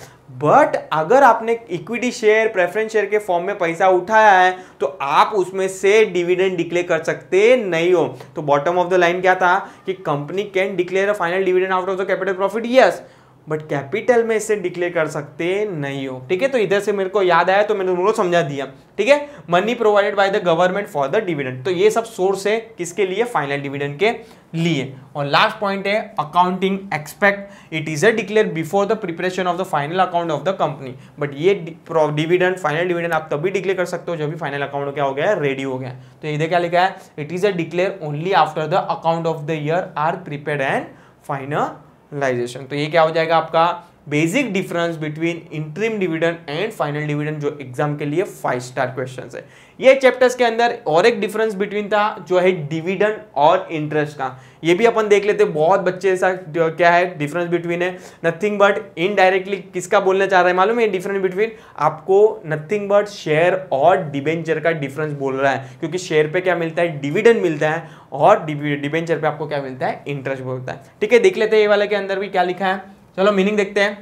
बट अगर आपने इक्विटी शेयर प्रेफरेंस शेयर के फॉर्म में पैसा उठाया है तो आप उसमें से डिविडेंड डिक्लेयर कर सकते नहीं हो तो बॉटम ऑफ द लाइन क्या था कि company can declare a final dividend out of the capital profit yes but capital में इसे डिक्लेयर कर सकते नहीं हो ठीक है तो इधर से मेरे को याद आया तो मैंने उनको समझा दिया ठीक है money provided by the government for the dividend तो ये सब सोर्स है किसके लिए फाइनल डिविडेंड के लिए और लास्ट पॉइंट है accounting expect it is a declare before the preparation of the final account of the company but ये डिविडेंड फाइनल डिविडेंड आप तभी डिक्लेयर कर सकते हो जब भी फाइनल अकाउंट क्या हो गया रेडी हो गया तो इधर क्या लिखा है it is a declare only after the account of the year are prepare and finalization तो ये क्या हो जाएगा आपका basic difference between interim dividend and final dividend जो एग्जाम के लिए फाइव स्टार क्वेश्चन है ये चैप्टर्स के अंदर और एक डिफरेंस बिटवीन था जो है डिविडेंड और इंटरेस्ट का ये भी अपन देख लेते बहुत बच्चे ऐसा क्या है डिफरेंस बिटवीन है नथिंग बट इनडायरेक्टली किसका बोलना चाह रहा है मालूम है डिफरेंस बिटवीन आपको नथिंग बट शेयर और डिबेंचर का डिफरेंस बोल रहा है क्योंकि शेयर पे क्या मिलता है डिविडेंड मिलता है और डिबेंचर पे आपको क्या मिलता है इंटरेस्ट बोलता है ठीक है देख लेते हैं ये वाले के अंदर भी क्या लिखा है चलो मीनिंग देखते हैं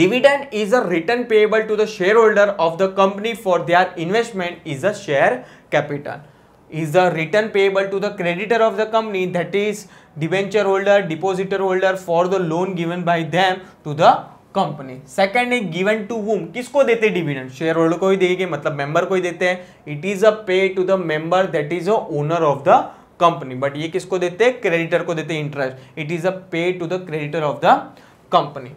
dividend is a return payable to the shareholder of the company for their investment is a share capital is the return payable to the creditor of the company that is debenture holder depositor holder for the loan given by them to the company second is given to whom किसको देते dividend share holder को ही देगी मतलब member को ही देते हैं it is a pay to the member that is a owner of the company but ये किसको देते हैं क्रेडिटर को देते हैं interest it is a pay to the creditor of the company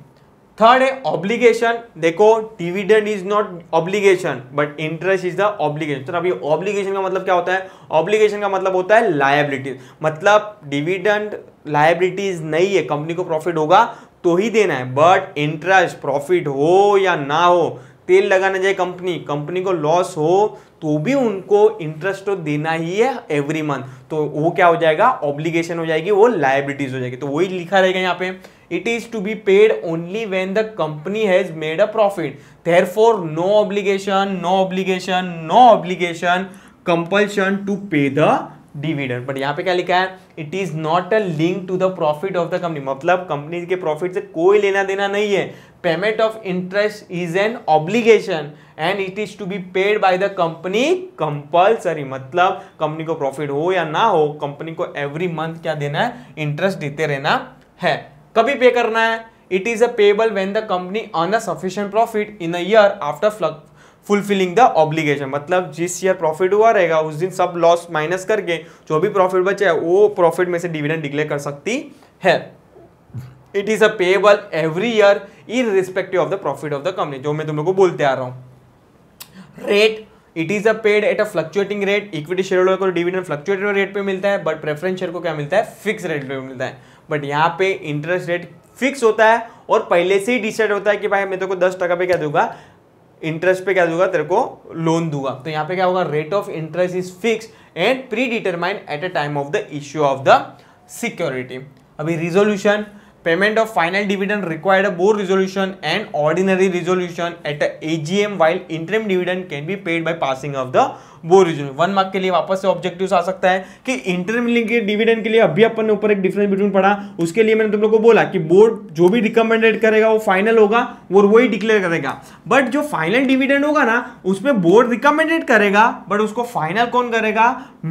third है ऑब्लिगेशन देखो dividend is not obligation but interest is the obligation तो अभी ऑब्लिगेशन का मतलब क्या होता है ऑब्लिगेशन का मतलब होता है लायबिलिटीज मतलब डिविडेंड लायबिलिटीज नहीं है कंपनी को प्रॉफिट होगा तो ही देना है बट इंटरेस्ट प्रॉफिट हो या ना हो तेल लगाना जाए कंपनी कंपनी को लॉस हो तो भी उनको इंटरेस्ट तो देना ही है एवरी मंथ तो वो क्या हो जाएगा ऑब्लिगेशन हो जाएगी वो लाइबिलिटीज हो जाएगी तो वही लिखा रहेगा यहाँ पे it is to be paid only when the company has made a profit therefore no obligation no obligation no obligation compulsion to pay the dividend but यहाँ पे क्या लिखा है it is not a link to the profit of the company मतलब company के profit से कोई लेना देना नहीं है payment of interest is an obligation and it is to be paid by the company compulsory मतलब कंपनी को प्रॉफिट हो या ना हो कंपनी को एवरी मंथ क्या देना है इंटरेस्ट देते रहना है कभी पे करना है it is a payable when the company earn a sufficient profit in a year after fulfilling the obligation मतलब जिस ईयर प्रॉफिट हुआ रहेगा उस दिन सब लॉस माइनस करके जो भी प्रॉफिट बचा है वो प्रॉफिट में से डिविडेंड डिक्लेयर कर सकती है it is a payable every year in respective of the profit of the company जो मैं तुम लोग को बोलते आ रहा हूँ rate it is a paid at a fluctuating rate equity share holder को डिविडेंड फ्लक्चुएटिंग रेट पे मिलता है बट प्रेफरेंस शेयर को क्या मिलता है फिक्स रेट पे मिलता है बट यहाँ पे इंटरेस्ट रेट फिक्स होता है और पहले से ही डिसाइड होता है कि भाई मैं तेरे को दस टका पे क्या दूंगा इंटरेस्ट पे क्या दूंगा तेरे को लोन दूंगा तो यहाँ पे क्या होगा rate of interest is fix and pre determined at a time of the issue of the security अभी resolution payment of final dividend required board resolution and ordinary resolution at AGM while interim dividend can be paid by passing of the वो reason one mark के लिए वापस से objective आ सकता है कि के डिविडेंड के लिए अभी अपन ने ऊपर एक डिफरेंस बिटवीन पढ़ा उसके लिए मैंने तुम लोग को बोला कि बोर्ड जो भी रिकमेंडेड करेगा वो फाइनल होगा और वही डिक्लेयर करेगा बट जो फाइनल डिविडेंड होगा ना उसमें बोर्ड रिकमेंडेड करेगा बट उसको फाइनल कौन करेगा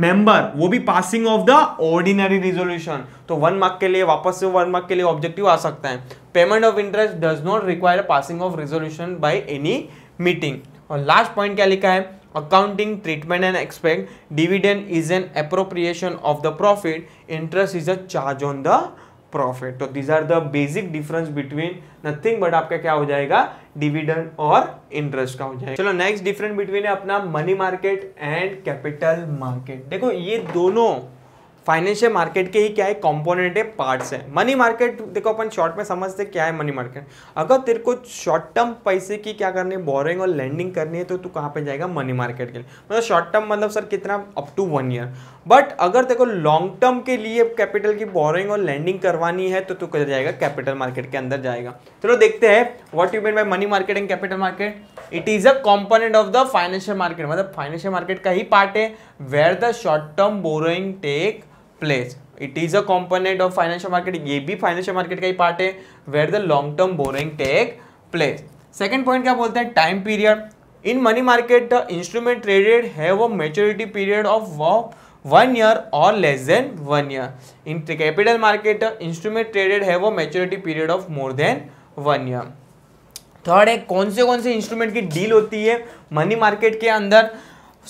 मेंबर वो भी passing of the ordinary resolution तो वन मार्क के लिए वापस से वन मार्क के लिए ऑब्जेक्टिव आ सकता है payment of interest does not require passing of resolution by any meeting और लास्ट पॉइंट क्या लिखा है accounting treatment and expect dividend is an appropriation of the profit interest is a charge on the profit तो these are the basic difference between nothing but आपका क्या हो जाएगा dividend और इंटरेस्ट का हो जाएगा चलो नेक्स्ट डिफरेंस बिटवीन है अपना money market and capital market देखो ये दोनों फाइनेंशियल मार्केट के ही क्या है कॉम्पोनेंट है पार्ट्स है मनी मार्केट देखो अपन शॉर्ट में समझते क्या है मनी मार्केट अगर तेरे को शॉर्ट टर्म पैसे की क्या करनी है बोरिंग और लैंडिंग करनी है तो तू कहाँ पे जाएगा मनी मार्केट के लिए मतलब शॉर्ट टर्म मतलब सर कितना up to one year but अगर देखो लॉन्ग टर्म के लिए कैपिटल की बोरिंग और लैंडिंग करवानी है तो तू कर जाएगा कैपिटल मार्केट के अंदर जाएगा चलो देखते हैं what you mean by money market and capital market it is a component of the financial market मतलब फाइनेंशियल मार्केट का ही पार्ट है where the short term borrowing take place it is a component of financial market ये भी financial market का ही part है where the long term borrowing take place second point क्या बोलते हैं time period in money market the instrument traded है वो मेच्योरिटी पीरियड ऑफ वो वन ईयर और less than one year in capital market instrument traded है वो maturity period of more than one year third है कौन से कौन से इंस्ट्रूमेंट की डील होती है मनी मार्केट के अंदर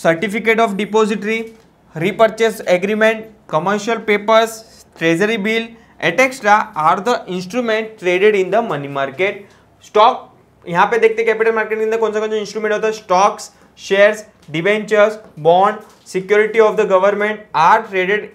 certificate of depository repurchase agreement, commercial papers, treasury bill, et cetera are the instrument traded in the money market. Stock यहाँ पे देखते कैपिटल मार्केट के अंदर कौन सा कौन सा इंस्ट्रूमेंट होता है stocks shares debentures bond security of the government are traded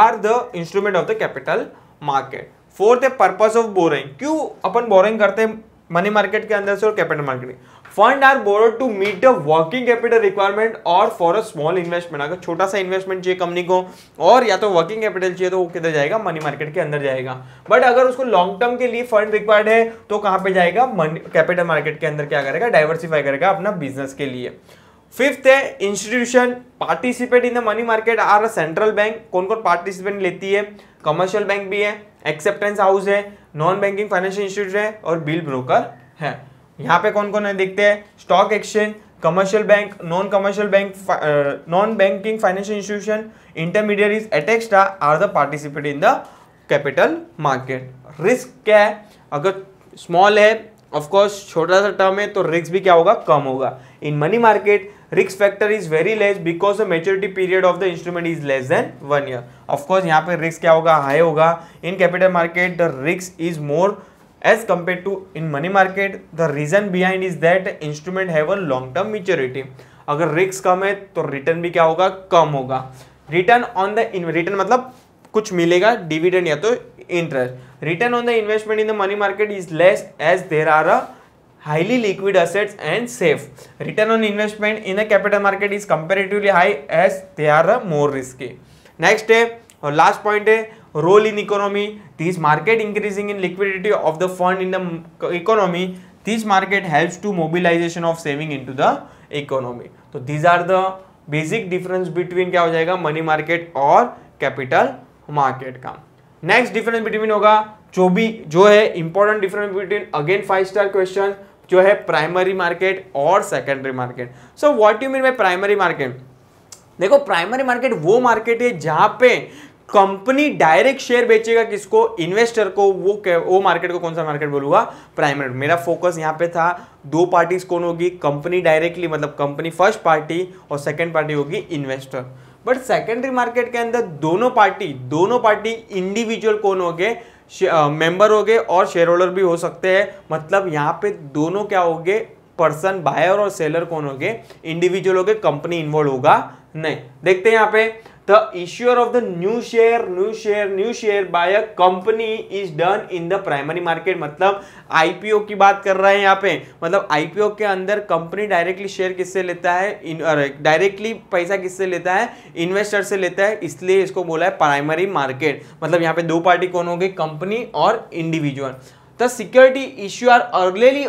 are the instrument of the capital market fourth है पर्पस ऑफ बोरिंग क्यों अपन बोरिंग करते हैं मनी मार्केट के अंदर से और capital market fund are borrowed to meet a working capital requirement और फॉर अ स्मॉल इन्वेस्टमेंट अगर छोटा सा इन्वेस्टमेंट चाहिए कंपनी को और या तो वर्किंग कैपिटल चाहिए तो वो किधर जाएगा मनी मार्केट के अंदर जाएगा बट अगर उसको लॉन्ग टर्म के लिए फंड रिक्वायर्ड है तो कहां पे जाएगा कैपिटल मार्केट के अंदर क्या करेगा डाइवर्सिफाई करेगा अपना बिजनेस के लिए फिफ्थ है institution participate in the money market are central bank कौन कौन पार्टिसिपेट लेती है कमर्शियल बैंक भी है एक्सेप्टेंस हाउस है नॉन बैंकिंग फाइनेंशियल इंस्टीट्यूट है और बिल ब्रोकर है यहाँ पे कौन कौन है देखते हैं stock exchange commercial bank non commercial bank non banking financial institution intermediaries et cetera are the participate in the capital market risk क्या है अगर स्मॉल है ऑफकोर्स छोटा सा टर्म है तो रिस्क भी क्या होगा कम होगा in money market risk factor is very less because the maturity period of the instrument is less than one year of course यहाँ पे रिस्क क्या होगा हाई होगा in capital market the risk is more as compare to in money market the reason behind is that instrument है long term maturity अगर रिक्स कम है तो रिटर्न भी क्या होगा कम होगा रिटर्न ऑन द रिटर्न मतलब कुछ मिलेगा डिविडेंड या तो interest return on the investment in the money market is less as there are a highly liquid assets and safe return on investment in the capital market is comparatively high as they are a more risky next है और last point है role in economy this market increasing in liquidity of the fund in the economy this market helps to mobilization of saving into the economy so these are the basic difference between क्या हो जाएगा money market और capital market का next difference between होगा जो भी जो है important difference between again five star question जो है प्राइमरी मार्केट और secondary market so what you mean by primary market देखो प्राइमरी मार्केट वो मार्केट है जहाँ पे कंपनी डायरेक्ट शेयर बेचेगा किसको इन्वेस्टर को वो वो मार्केट को कौन सा मार्केट बोलूंगा प्राइमरी मेरा फोकस यहाँ पे था दो पार्टीज कौन होगी कंपनी डायरेक्टली मतलब कंपनी फर्स्ट पार्टी और सेकेंड पार्टी होगी इन्वेस्टर बट सेकेंडरी मार्केट के अंदर दोनों पार्टी दोनों पार्टी इंडिविजुअल कौन हो गए मेंबर हो गए और शेयर होल्डर भी हो सकते हैं मतलब यहाँ पे दोनों क्या हो गए पर्सन बायर और सेलर कौन हो गए इंडिविजुअल हो गए कंपनी इन्वॉल्व होगा नहीं देखते हैं यहाँ पे the issuer of the new share new share new share by a company is done in the primary market मतलब आईपीओ की बात कर रहे हैं यहाँ पे मतलब आईपीओ के अंदर कंपनी डायरेक्टली शेयर किससे लेता है डायरेक्टली पैसा किससे लेता है इन्वेस्टर से लेता है इसलिए इसको बोला है प्राइमरी मार्केट मतलब यहाँ पे दो पार्टी कौन हो गई कंपनी और individual the security issue are earlier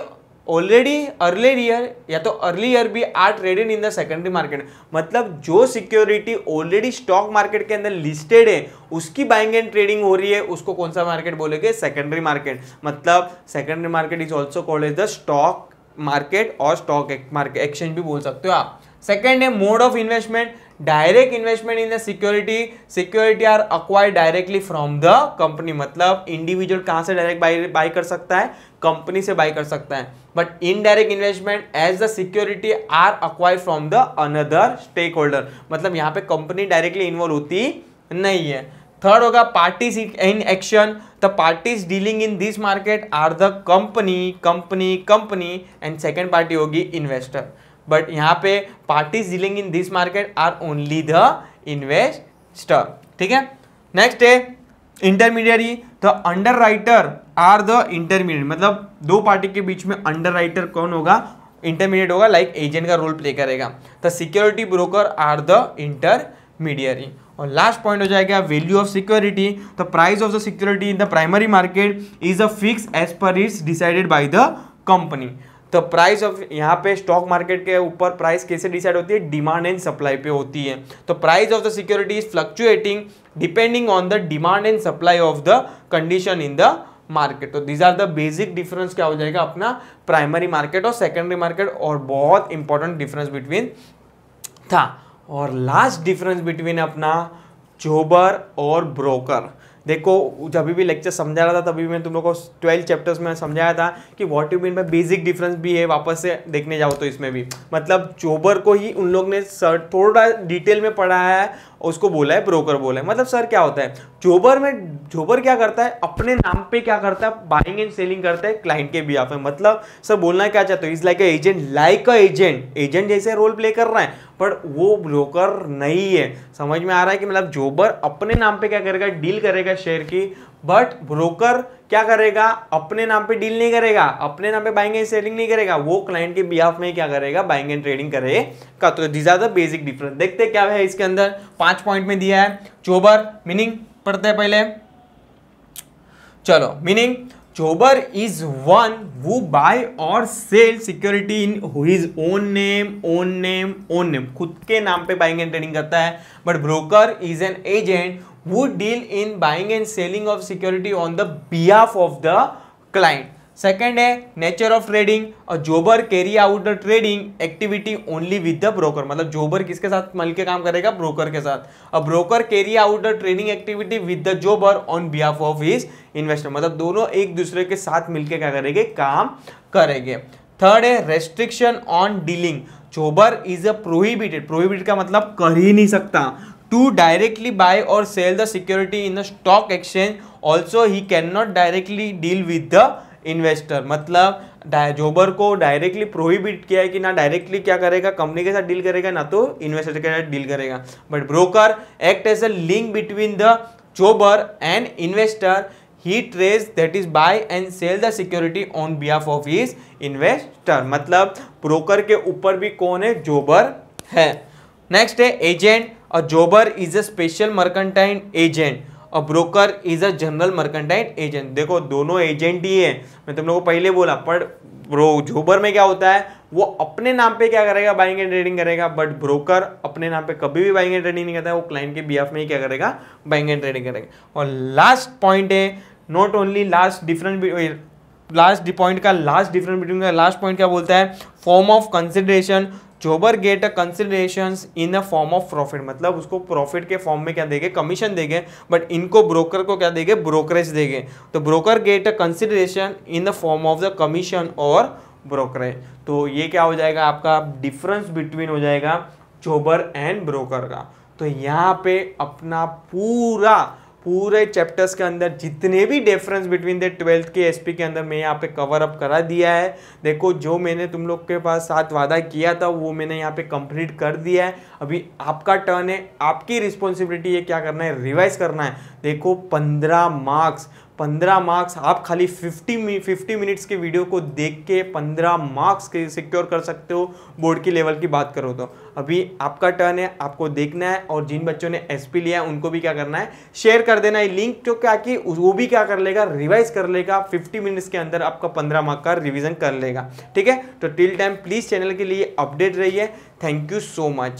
already early year या तो अर्ली ईयर भी are traded in the secondary market मतलब जो सिक्योरिटी ऑलरेडी स्टॉक मार्केट के अंदर लिस्टेड है उसकी बाइंग एंड ट्रेडिंग हो रही है उसको कौन सा मार्केट बोलेंगे सेकेंडरी मार्केट मतलब secondary market is also called is the stock market और स्टॉक मार्केट एक्सचेंज भी बोल सकते हो आप सेकेंड है mode of investment direct investment in the security security are acquire directly from the company मतलब इंडिविजुअल कहाँ से डायरेक्ट बाई बाई कर सकता है कंपनी से बाई कर सकते हैं but indirect investment as the security are acquire from the another stake holder मतलब यहाँ पे कंपनी डायरेक्टली इन्वॉल्व होती नहीं है थर्ड होगा parties in action the parties dealing in this market are the company company company and second party होगी investor but यहाँ पे parties dealing in this market are only the investor ठीक है next है इंटरमीडियरी तो underwriter are the intermediate मतलब दो party के बीच में अंडर राइटर कौन होगा इंटरमीडिएट होगा लाइक एजेंट का रोल प्ले करेगा the security broker are the intermediary और लास्ट पॉइंट हो जाएगा value of security the price of the security in the primary market is a fix as per it's decided by the company तो price of यहाँ पे stock market के ऊपर price कैसे decide होती है डिमांड एंड सप्लाई पे होती है तो price of the security is fluctuating depending on the demand and supply of the condition in the market तो these are the basic difference क्या हो जाएगा अपना प्राइमरी मार्केट और सेकेंडरी मार्केट और बहुत इंपॉर्टेंट डिफरेंस बिटवीन था और लास्ट डिफरेंस बिटवीन अपना जोबर और ब्रोकर देखो जब भी लेक्चर समझा रहा था तभी मैं तुम लोग को ट्वेल्व चैप्टर्स में समझाया था कि वॉट यू मीन में बेसिक डिफरेंस भी है वापस से देखने जाओ तो इसमें भी मतलब चोबर को ही उन लोग ने सर थोड़ा डिटेल में पढ़ाया है उसको बोला है ब्रोकर बोला है मतलब सर क्या होता है जोबर में जोबर क्या करता है अपने नाम पे क्या करता है बाइंग एंड सेलिंग करता है क्लाइंट के भी आप मतलब सर बोलना क्या चाहते हो is like a agent like a agent agent जैसे रोल प्ले कर रहा है पर वो ब्रोकर नहीं है समझ में आ रहा है कि मतलब जोबर अपने नाम पे क्या करेगा डील करेगा शेयर की बट ब्रोकर क्या करेगा अपने नाम पे डील नहीं करेगा अपने नाम पे बाइंग एंड सेलिंग नहीं करेगा वो क्लाइंट के बिहाफ में क्या करेगा बाइंग एंड ट्रेडिंग करेगा तो these are the basic difference देखते क्या है इसके अंदर पांच पॉइंट में दिया है चोबर मीनिंग पढ़ते हैं पहले चलो meaning jobber is one who buy और sell security in his own name own name own name खुद के नाम पे बाइंग एंड ट्रेडिंग करता है but broker is an agent who deal in buying and selling of security on the behalf of the client second है nature of trading और jobber carry out the trading activity only with the broker मतलब jobber किसके साथ मिल के काम करेगा broker के साथ और broker carry out the trading activity with the jobber on behalf of his investor मतलब दोनों एक दूसरे के साथ मिलकर क्या करेंगे काम करेंगे थर्ड है restriction on dealing jobber is a prohibited prohibited का मतलब कर ही नहीं सकता टू डायरेक्टली बाय और sell the security in the stock exchange also he can not directly deal with the investor मतलब जोबर को डायरेक्टली प्रोहिबिट किया है कि ना डायरेक्टली क्या करेगा कंपनी के साथ डील करेगा ना तो इन्वेस्टर के साथ डील करेगा but broker act as a link between the jobber and investor he trades that is buy and sell the security on behalf of his investor मतलब ब्रोकर के ऊपर भी कौन है जोबर है नेक्स्ट है agent a jobber is a special mercantile agent a broker is a general mercantile agent देखो दोनों एजेंट ही है मैं तुम लोगों को पहले बोला पर ब्रो जोबर में क्या होता है वो अपने नाम पे क्या करेगा बाइंग एंड ट्रेडिंग करेगा बट ब्रोकर अपने नाम पे कभी भी बाइंग एंड ट्रेडिंग नहीं करता है वो क्लाइंट के बिहाफ में ही क्या करेगा बाइंग एंड ट्रेडिंग करेगा और लास्ट पॉइंट है not only last different last point का लास्ट डिफरेंट बिटवीन का लास्ट पॉइंट क्या बोलता है form of consideration jobber get a consideration in a form of profit मतलब उसको प्रॉफिट के फॉर्म में क्या देंगे कमीशन देंगे बट इनको ब्रोकर को क्या देंगे ब्रोकरेज देंगे तो broker get a consideration in the form of the commission और ब्रोकरेज तो ये क्या हो जाएगा आपका डिफरेंस बिटवीन हो जाएगा जोबर एंड ब्रोकर का तो यहाँ पे अपना पूरा पूरे चैप्टर्स के अंदर जितने भी डिफरेंस बिटवीन द ट्वेल्थ के एसपी के अंदर मैं यहाँ पे कवर अप करा दिया है देखो जो मैंने तुम लोग के पास साथ वादा किया था वो मैंने यहाँ पे कंप्लीट कर दिया है अभी आपका टर्न है आपकी रिस्पॉन्सिबिलिटी है क्या करना है रिवाइज करना है देखो पंद्रह मार्क्स पंद्रह मार्क्स आप खाली फिफ्टी मी फिफ्टी मिनट्स के वीडियो को देख के पंद्रह मार्क्स के सिक्योर कर सकते हो बोर्ड की लेवल की बात करो तो अभी आपका टर्न है आपको देखना है और जिन बच्चों ने एस लिया है उनको भी क्या करना है शेयर कर देना है लिंक तो क्या कि वो भी क्या कर लेगा रिवाइज कर लेगा फिफ्टी मिनट्स के अंदर आपका पंद्रह मार्क का रिविजन कर लेगा ठीक है तो टिल टाइम प्लीज़ चैनल के लिए अपडेट रहिए थैंक यू सो मच